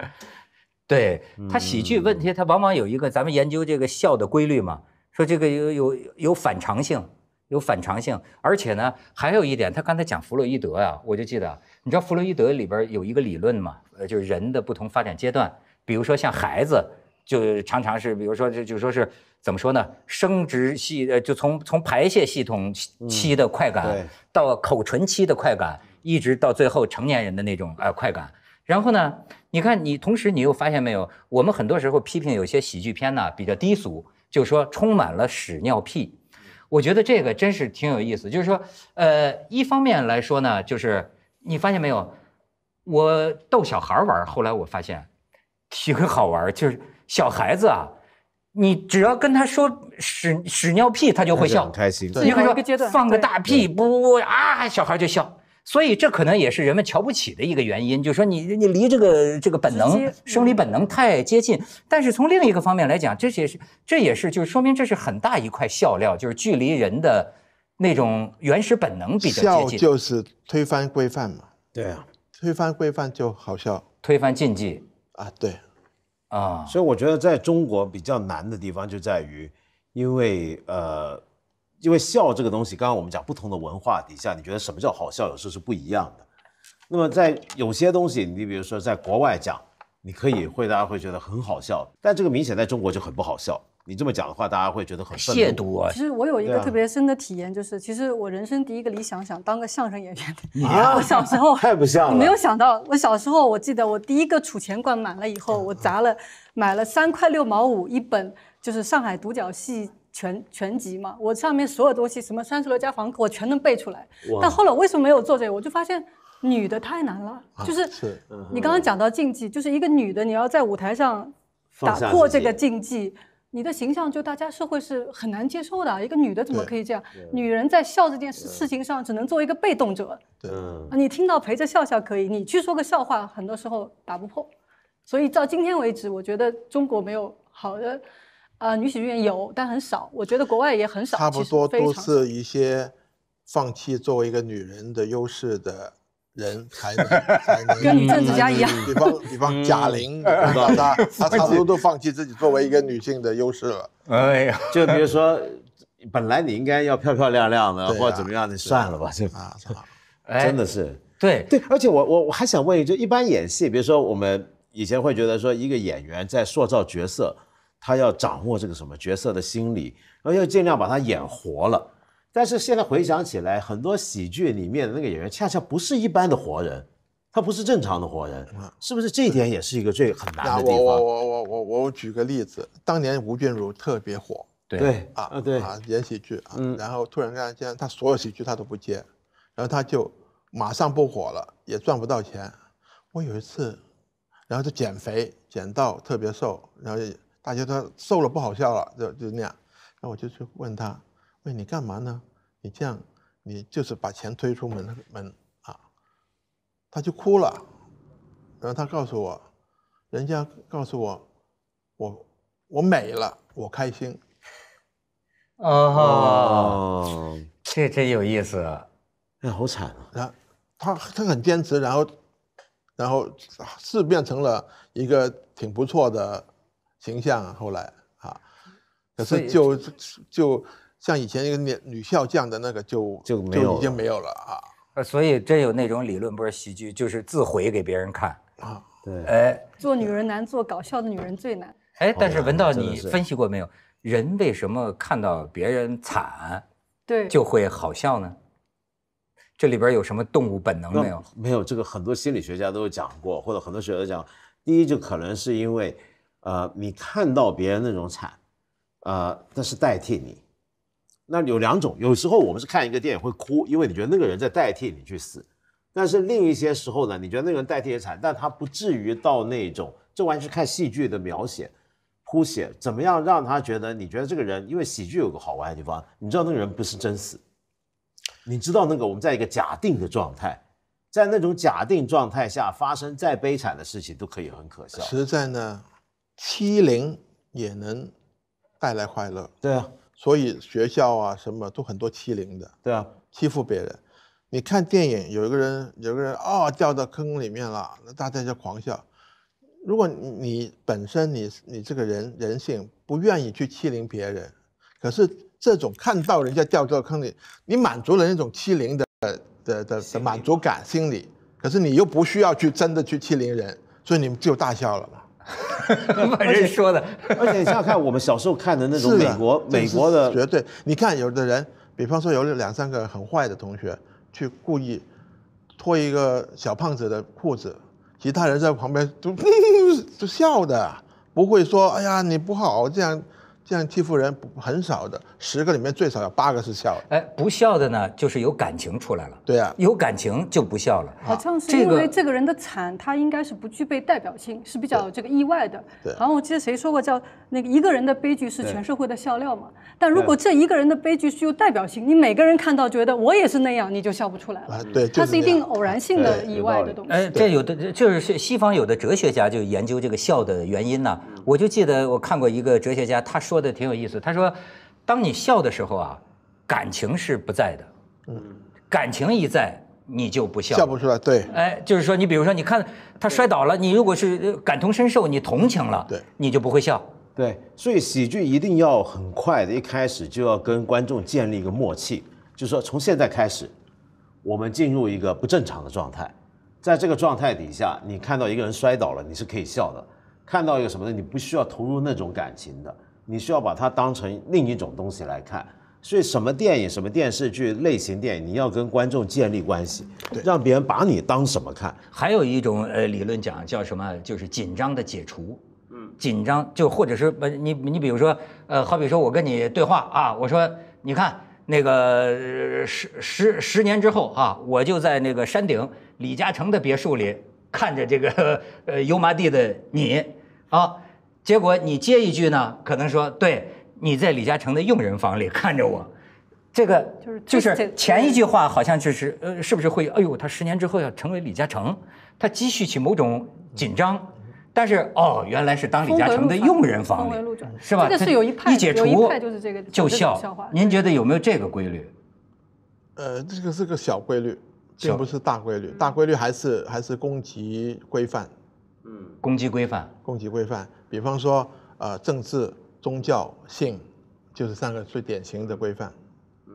对他喜剧问题，他往往有一个咱们研究这个笑的规律嘛，说这个有有有反常性。有反常性，而且呢，还有一点，他刚才讲弗洛伊德啊，我就记得，你知道弗洛伊德里边有一个理论嘛，呃，就是人的不同发展阶段，比如说像孩子，就常常是，比如说就就说是怎么说呢，生殖系呃，就从从排泄系统期的快感，到口唇期的快感，一直到最后成年人的那种呃快感，然后呢，你看你同时你又发现没有，我们很多时候批评有些喜剧片呢比较低俗，就说充满了屎尿屁。我觉得这个真是挺有意思，就是说，呃，一方面来说呢，就是你发现没有，我逗小孩玩，后来我发现，挺好玩，就是小孩子啊，你只要跟他说屎屎尿屁，他就会笑，很开心，你说放个大屁，噗啊，小孩就笑。所以这可能也是人们瞧不起的一个原因，就是说你你离这个这个本能生理本能太接近。但是从另一个方面来讲，这也是这也是就说明这是很大一块笑料，就是距离人的那种原始本能比较接近。就
是推翻规范嘛？对啊，推翻规范就好
笑，推翻禁忌啊，对啊。所以我觉得在中国比较难的地方就在于，因为呃。因为笑这个东西，刚刚我们讲不同的文化底下，你觉得什么叫好笑，有时候是不一样的。那么在有些东西，你比如说在国外讲，你可以会大家会觉得很好笑，但这个明显在中国就很不好笑。你这么讲的话，大家会觉得很亵渎。其实我有一个特别
深的体验，就是其实我人生第一个理想想当个相声演员。你啊，[laughs] 我小时
候太不像了。没有
想到，我小时候我记得我第一个储钱罐满了以后，我砸了，买了三块六毛五一本，就是上海独角戏。全全集嘛，我上面所有东西，什么三十六家房，我全能背出来。但后来我为什么没有做这个？我就发现女的太难了，就是你刚刚讲到竞技，就是一个女的你要在舞台上打破这个禁忌，你的形象就大家社会是很难接受的。一个女的怎么可以这样？女人在笑这件事事情上，只能做一个被动者。对，啊，你听到陪着笑笑可以，你去说个笑话，很多时候打不破。所以到今天为止，我觉得中国没有好的。呃，女喜剧演有，但很少。我觉得国外也很少，差不多都是
一些放弃作为一个女人的优势
的人才才
能。
[laughs] 跟邓丽佳一样，比
方比方贾玲，是 [laughs] 她差不多
都放弃自己作为一个女性的优势了。
[laughs] 哎呀，就比如说，本来你应该要漂漂亮亮的，或者怎么样你算了吧，这、啊，算真的是，对对。而且我我我还想问，就一般演戏，比如说我们以前会觉得说，一个演员在塑造角色。他要掌握这个什么角色的心理，然后要尽量把他演活了。但是现在回想起来，很多喜剧里面的那个演员，恰恰不是一般的活人，他不是正常的活人，是不是？这一点也是一个最很难的地方。我我
我我我我举个例子，当年吴君如特别火，对啊对啊演喜剧啊，然后突然间他所有喜剧他都不接，然后他就马上不火了，也赚不到钱。我有一次，然后就减肥减到特别瘦，然后。大家都瘦了不好笑了，就就那样。那我就去问他：“喂，你干嘛呢？你这样，你就是把钱推出门门啊？”他就哭了，然后他告诉我：“人家告诉我，我我美了，我开心。”
哦，这真有意思。那好惨
啊！他他很坚持，然后然后是变成了一个挺不错的。形象后来啊，
可是就
就像以前一个女女笑将的那个就就没有已经没有了啊。啊，所以真
有那种理论，不是喜剧就是自毁给别人看啊。[laughs] 对，哎，
做女人难，做搞笑的女人最难。
哎，但是文道，你分析过没有？人为什么看到别人惨，对，就会好笑呢？这里边有什么动物
本能没有？没有，这个很多心理学家都有讲过，或者很多学者讲，第一就可能是因为。呃，你看到别人那种惨，呃，那是代替你。那有两种，有时候我们是看一个电影会哭，因为你觉得那个人在代替你去死；但是另一些时候呢，你觉得那个人代替也惨，但他不至于到那种。这完全是看戏剧的描写、铺写怎么样让他觉得。你觉得这个人，因为喜剧有个好玩的地方，你知道那个人不是真死，你知道那个我们在一个假定的状态，在那种假定状态下发生再悲惨的事情都可以很可笑。实
在呢。欺凌也能带来快乐，对啊，所以学校啊什么都很多欺凌的，对啊，欺负别人。你看电影，有一个人有个人啊掉到坑里面了，那大家就狂笑。如果你本身你你这个人人性不愿意去欺凌别人，可是这种看到人家掉到坑里，你满足了那种欺凌的的的满足感心理，可是你又不需要去真的去欺凌人，所以你们就大笑了。
哈，[laughs] 而人说的，而且你想想看我们小时候看的那种美国，美国的绝
对。你看，有的人，比方说有两三个很坏的同学，去故意脱一个小胖子的裤子，其他人在旁边都 [laughs] 都笑的，不会说，哎呀，你不好这样。现在欺负人很少的，十个里面最少要八个是笑。
哎，不笑的呢，就是有感情出来了。对啊，
有感情
就不笑了。好
像是因为这个人的惨，他应该是不具备代表性，是比较这个意外的。对。好像我记得谁说过叫那个一个人的悲剧是全社会的笑料嘛？但如果这一个人的悲剧是有代表性，你每个人看到觉得我也是那样，你就笑不出来了。对，它是一定偶然性的意外的东
西。哎，这有的就是西方有的哲学家就研究这个笑的原因呢。我就记得我看过一个哲学家，他说的挺有意思。他说，当你笑的时候啊，感情是不在的。嗯，感情一在，你就不笑。笑不出来，对。哎，就是说，你比如说，你看他摔倒了，你如果是感同身受，你同情了，对，你就不会笑。
对，所以喜剧一定要很快的，一开始就要跟观众建立一个默契，就是说，从现在开始，我们进入一个不正常的状态。在这个状态底下，你看到一个人摔倒了，你是可以笑的。看到一个什么的，你不需要投入那种感情的，你需要把它当成另一种东西来看。所以什么电影、什么电视剧类型电影，你要跟观众建立关系，让别人把你当什么看。
还有一种呃理论讲叫什么，就是紧张的解除。嗯，紧张就或者是呃你你比如说呃，好比说我跟你对话啊，我说你看那个十十十年之后啊，我就在那个山顶李嘉诚的别墅里看着这个呃油麻地的你。啊，结果你接一句呢，可能说对，你在李嘉诚的佣人房里看着我，这个就是就是前一句话好像就是呃，是不是会哎呦，他十年之后要成为李嘉诚，他积蓄起某种紧张，但是哦，原来是当李嘉诚的佣人房里，
是吧？这个是有一派，一派就是这个就笑。您
觉得有没有这个规律？呃，这个是个小规律，并不是大规律，大规律还是还是供给规范。攻击规范，攻击规范，比方说，呃，政治、宗教、性，就是三个最典型的规范。嗯，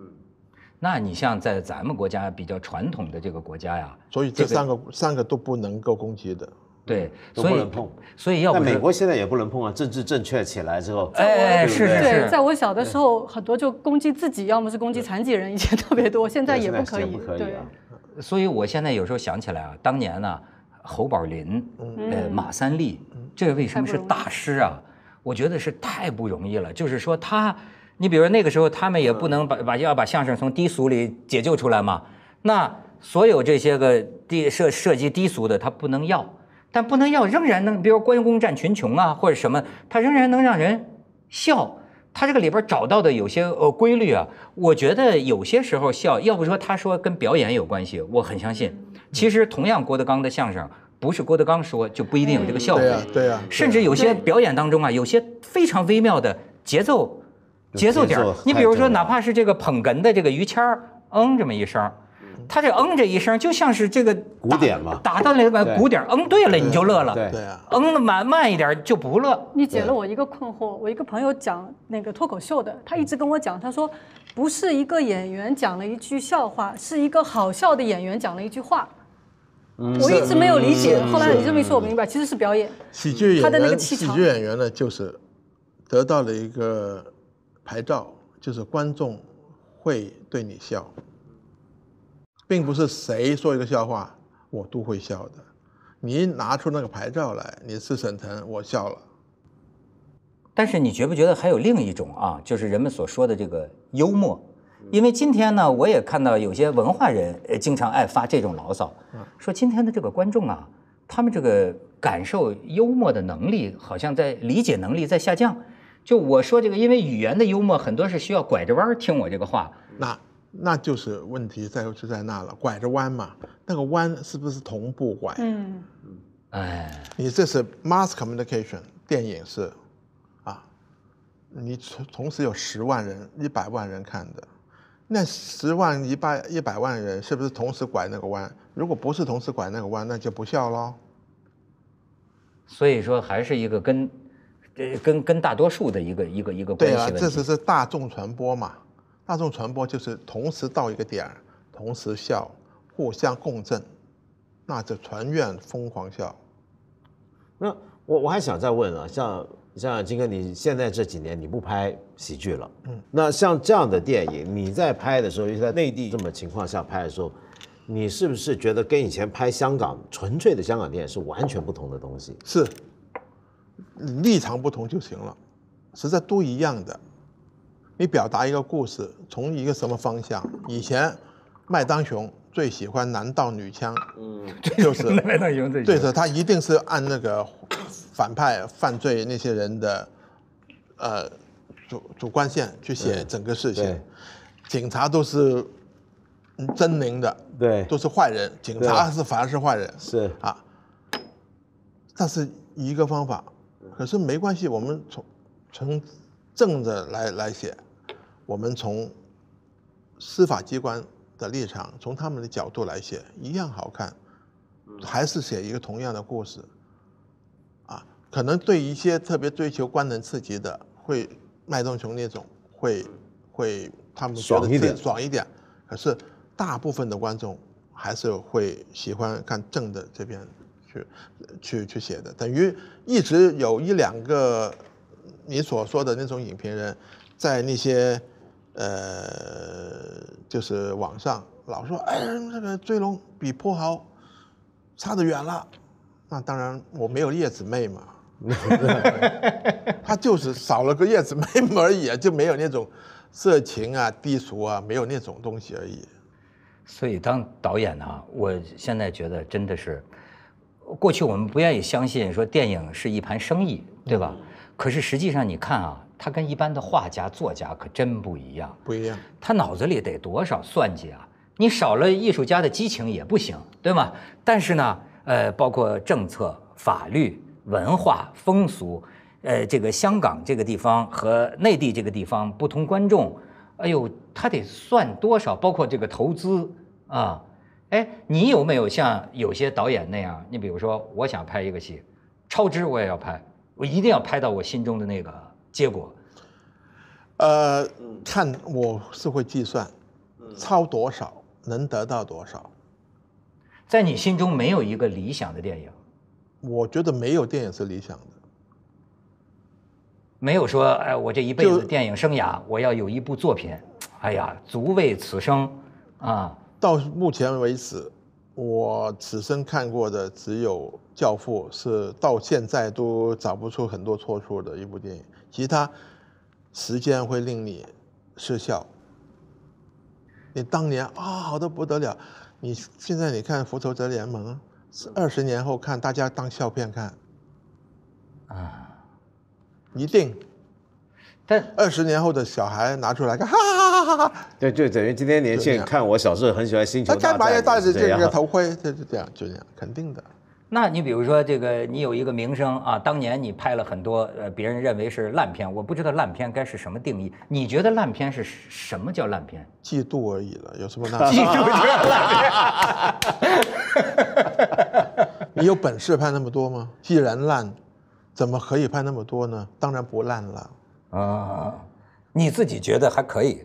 那你
像在咱们国家比较传统的这个国家
呀，所以这三个三个都不能够攻击的。
对，所以不能碰。所以要在美国现在也不能碰啊。政治正确起来之后，哎，是是。在我
小的时候，很多就攻击自己，要么是攻击残疾人，以前特别多，现在也不可以，对。
所以我现
在有时候想起来啊，当年呢。侯宝林，呃，马三立，这个为什么是大师啊？我觉得是太不容易了。就是说他，你比如那个时候他们也不能把把要把相声从低俗里解救出来嘛。那所有这些个低涉涉及低俗的他不能要，但不能要仍然能，比如关公战群雄啊或者什么，他仍然能让人笑。他这个里边找到的有些呃规律啊，我觉得有些时候笑，要不说他说跟表演有关系，我很相信。其实，同样郭德纲的相声，不是郭德纲说就不一定有这个效果。对呀，对呀。甚至有些表演当中啊，有些非常微妙的节奏、节奏点。你比如说，哪怕是这个捧哏的这个于谦儿，嗯这么一声，他这嗯这一声就像是这个鼓点嘛，打到那个鼓点嗯对了你就乐了。对啊。嗯了慢慢一点就不乐。
你解了我一个困惑。我一个朋友讲那个脱口秀的，他一直跟我讲，他说，不是一个演员讲了一句笑话，是一个好笑的演员讲了一句话。
我一直没有理解，后来你这么一说，我明
白，其实是表演。喜剧演员，他的那个气喜剧演
员呢，就是得到了一个牌照，就是观众会对你笑，并不是谁说一个笑话我都会笑的。你拿出那个牌照来，你是沈腾，我笑了。但是你觉不觉得还有另一种啊？就是人们所说的这个
幽默。因为今天呢，我也看到有些文化人，呃，经常爱发这种牢骚，说今天的这个观众啊，他们这个感受幽默的能力，好像在理解能力在下降。就我说这个，因为语言的幽默很多是需要拐着
弯听我这个话，那那就是问题在就在那了，拐着弯嘛，那个弯是不是同步拐？嗯，哎，你这是 mass communication，电影是，啊，你同同时有十万人、一百万人看的。那十万、一百、一百万人是不是同时拐那个弯？如果不是同时拐那个弯，那就不笑喽。
所以说，还是一个跟，呃，跟跟大多数的一个一个一个关系对啊，这只
是大众传播嘛？大众传播就是同时到一个点儿，同时笑，互相共振，那就全院疯狂笑。
那我我还想再问啊，像像金哥，你现在这几年你不拍？喜剧了，嗯，那像这样的电影，你在拍的时候，尤其在内地这么情况下拍的时候，你是不是觉得跟以前拍香港纯粹的香港电影是完全不同的东西？是，
立场不同就行了，实在都一样的。你表达一个故事，从一个什么方向？以前麦当雄最喜欢男盗女枪，
嗯，就是 [laughs] 麦当雄最，
他一定是按那个反派犯罪那些人的，呃。主主观线去写整个事情，警察都是狰狞的，对，都是坏人。警察是反而是坏人，是啊。但是一个方法，可是没关系，我们从从正着来来写，我们从司法机关的立场，从他们的角度来写，一样好看，还是写一个同样的故事，啊，可能对一些特别追求官能刺激的会。麦当雄那种会会，他们觉得点，爽一点，可是大部分的观众还是会喜欢看正的这边去去去写的，等于一直有一两个你所说的那种影评人在那些呃，就是网上老说哎，这个追龙比破豪差得远了，那当然我没有叶子妹嘛。[laughs] 他就是少了个叶子眉门而已，啊，就没有那种色情啊、低俗啊，没有那种东西而已。所以当导演呢，我
现在觉得真的是，过去我们不愿意相信说电影是一盘生意，对吧？可是实际上你看啊，他跟一般的画家、作家可真不一样，不一样。他脑子里得多少算计啊！你少了艺术家的激情也不行，对吗？但是呢，呃，包括政策、法律。文化风俗，呃，这个香港这个地方和内地这个地方不同，观众，哎呦，他得算多少？包括这个投资啊，哎，你有没有像有些导演那样？你比如说，我想拍一个戏，超支我也要拍，我
一定要拍到我心中的那个结果。呃，看我是会计算，超多少能得到多少？在你心中没有一个理想的电影？我觉得没有电影是理想的，
没有说哎，我这一辈子电影生涯，我要有一部作品，
哎呀，足为此生啊！到目前为止，我此生看过的只有《教父》，是到现在都找不出很多错处的一部电影。其他时间会令你失效，你当年啊，好的不得了，你现在你看《复仇者联盟》。是二十年后看，大家当笑片看，啊，一定，但二十年后的小孩拿出来看，哈哈哈哈哈哈。
对就等于今天年轻人看我小时候很喜欢星球大战他干嘛要戴着这个头盔？对就这样，就这样，肯定的。
那你比如说这个，你有一个名声啊，当年你拍了很多，呃，别人认为是烂片，我不知道烂片该是什么定义。你觉得烂片是什
么叫烂片？嫉妒而已了，有什么烂？[laughs] 嫉妒就是烂片。[laughs] 你有本事拍那么多吗？[laughs] 既然烂，怎么可以拍那么多呢？当然不烂了啊！你自己觉得还可以？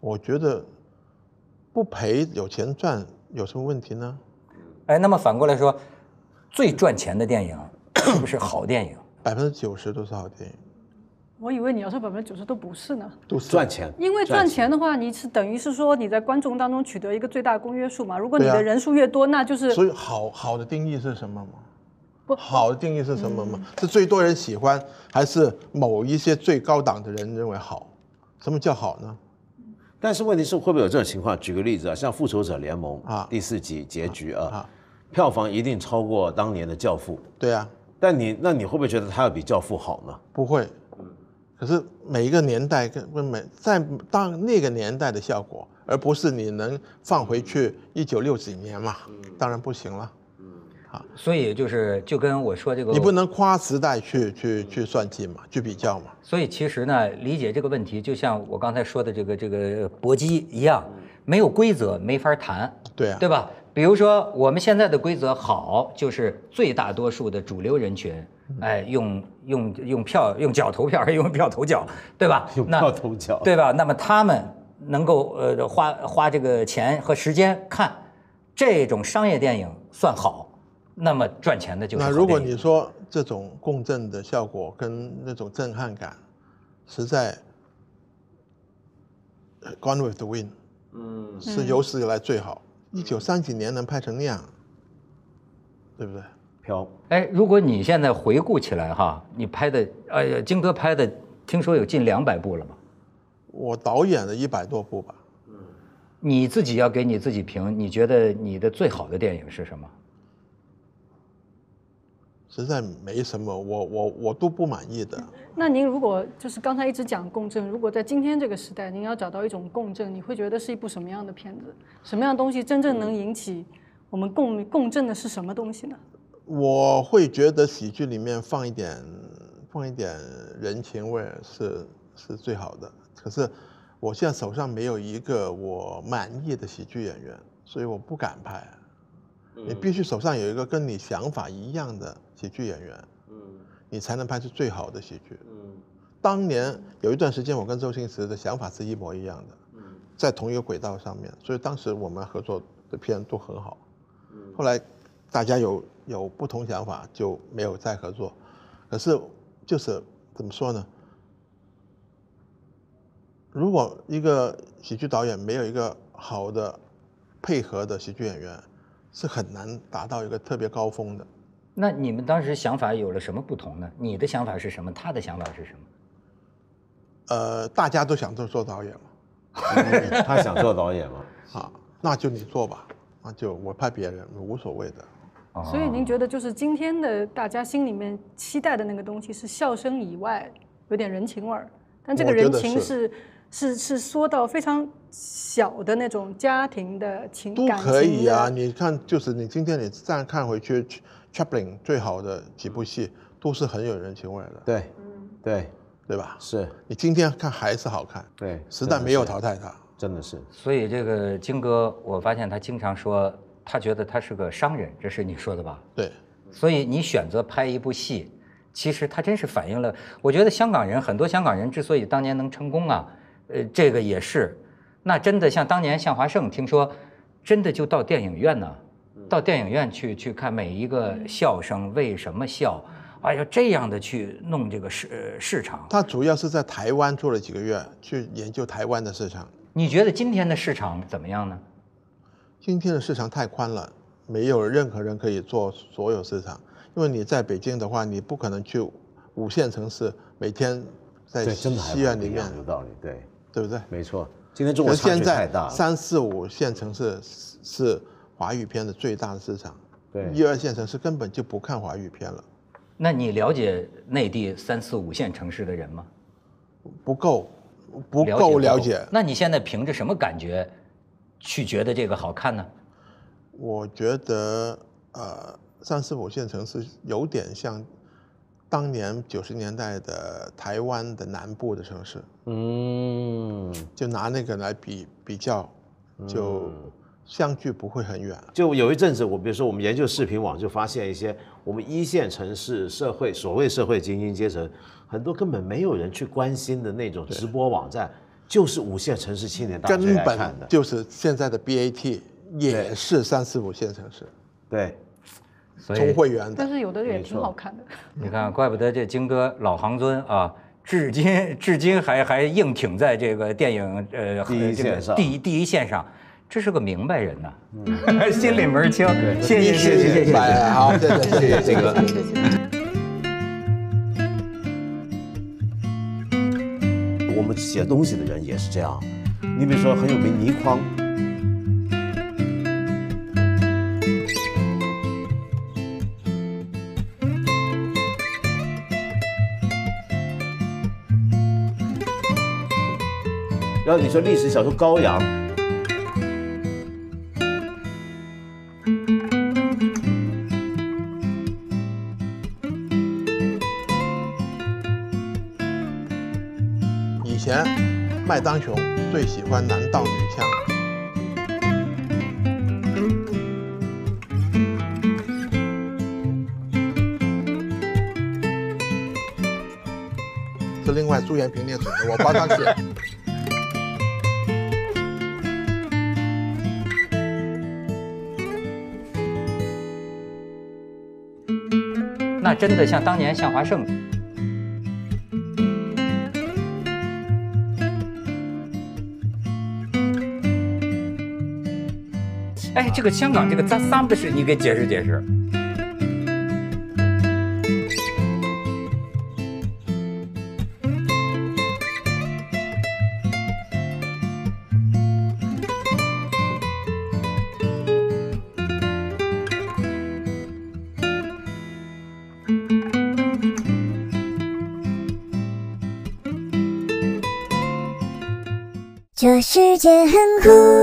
我觉得不赔有钱赚，有什么问题呢？哎，那么反过来说，最赚钱的电影 [coughs] 不是好电影，百分之九十都是好电影。
我以为你要说百分之九十都不是呢，
都是赚钱，
因为赚钱
的话，你是等于是说你在观众当中取得一个最大公约数嘛。如果你的人数越多，那就是所以
好好的定义是什么吗？不好的定义是什么吗？是最多人喜欢，还是某一些最高档的人认为好？什么叫好呢？
但是问题是会不会有这种情况？举个例子啊，像《复仇者联盟》啊，第四集结局啊，票房一定超过当年的《教父》。对啊，但你那你会不会觉得它要比《教父》好呢？
不会。可是每一个年代跟每在当那个年代的效果，而不是你能放回去一九六几年嘛，当然不行了。嗯，
所以就是就跟我说这个，你不能
跨时代去去去算计嘛，去比较嘛。
所以其实呢，理解这个问题，就像我刚才说的这个这个搏击一样，没有规则没法谈。对啊，对吧？比如说我们现在的规则好，就是最大多数的主流人群。哎，用用用票用脚投票，用票投脚，对吧？[laughs] 用票投脚，对吧？那么他们能够呃花花这个钱和时间看这种商业电影算好，那么赚钱的就是。那如果你
说这种共振的效果跟那种震撼感，实在《Gone with the Wind》
嗯是有史
以来最好，一九三几年能拍成那样，
对不对？飘。哎，如果你现在回顾起来哈，你拍的哎呀，金哥拍的，听说有近两百部了吧？我导演了一百多部吧。嗯，你自己要给你自己评，你觉得你的最好的电影是
什么？实在没什么，我我我都不满意的。
那您如果就是刚才一直讲共振，如果在今天这个时代，您要找到一种共振，你会觉得是一部什么样的片子？什么样的东西真正能引起我们共共振的是什么东西呢？
我会觉得喜剧里面放一点，放一点人情味是是最好的。可是我现在手上没有一个我满意的喜剧演员，所以我不敢拍。你必须手上有一个跟你想法一样的喜剧演员，嗯，你才能拍出最好的喜剧。嗯，当年有一段时间，我跟周星驰的想法是一模一样的，嗯，在同一个轨道上面，所以当时我们合作的片都很好。嗯，后来大家有。有不同想法就没有再合作。可是就是怎么说呢？如果一个喜剧导演没有一个好的配合的喜剧演员，是很难达到一个特别高峰的。那你们当时想法有了什么不同呢？你的想法
是什么？他的想法是什么？
呃，大家都想做做导演嘛。[laughs] 他想做导演吗？啊，那就你做吧。那就我拍别人，无所谓的。所以您
觉得，就是今天的大家心里面期待的那个东西是笑声以外，有点人情味儿，但这个人情是是是说到非常小的那种家庭的情感。都可以啊，
你看，就是你今天你再看回去，Chaplin 最好的几部戏都是很有人情味的。对，对，对吧？是你今天看还是好看？对，时代没有淘汰他，
真的是。
所以这个金哥，我发现他经常说。他觉得他是个商人，这是你说的吧？对，所以你选择拍一部戏，其实它真是反映了。我觉得香港人很多，香港人之所以当年能成功啊，呃，这个也是。那真的像当年向华胜，听说真的就到电影院呢，到电影院去去看每一个笑声为什么笑，哎呦这样的去弄
这个市市场。他主要是在台湾做了几个月，去研究台湾的市场。
你觉得今天的市场怎么样呢？
今天的市场太宽了，没有任何人可以做所有市场，因为你在北京的话，你不可能去五线城市每天在戏院里面。有道理，对对不对？没错，今天中国现在三四五线城市是华语片的最大的市场，对一二线城市根本就不看华语片了。
那你了解内地三四五线城市的人吗？
不够，不够了解。那你现在
凭着什么感觉？去觉得这个好看呢？
我觉得呃，三四五线城市有点像当年九十年代的台湾的南部的城市，嗯，就拿那个来比比较，就相距不会很远。
就有一阵子，我比如说我们研究视频网，就发现一些我们一线城市社会所谓社会精英阶层，很多根本没有人去关心的那种直播网站。就是五线城市青年大演来看的，就是现在的 BAT 也是三四五线城市，
对，从会员，
但是有的也挺好看的。
你看，怪不得这金哥老行尊啊，至今至今还还硬挺在这个电影呃第一线上，第一第一线上，这是个明白人呐，[laughs] 心里门清。谢谢
谢谢谢谢，好，谢谢金哥，谢谢。写东西的人也是这样，你比如说很有名倪匡，然后你说历史小说高阳。
张雄最喜欢男盗女枪，是另外朱元平来的，我帮他写。
那真的像当年向华胜。这个香港这个咱咋么的事，你给解释解释。
这世界很酷。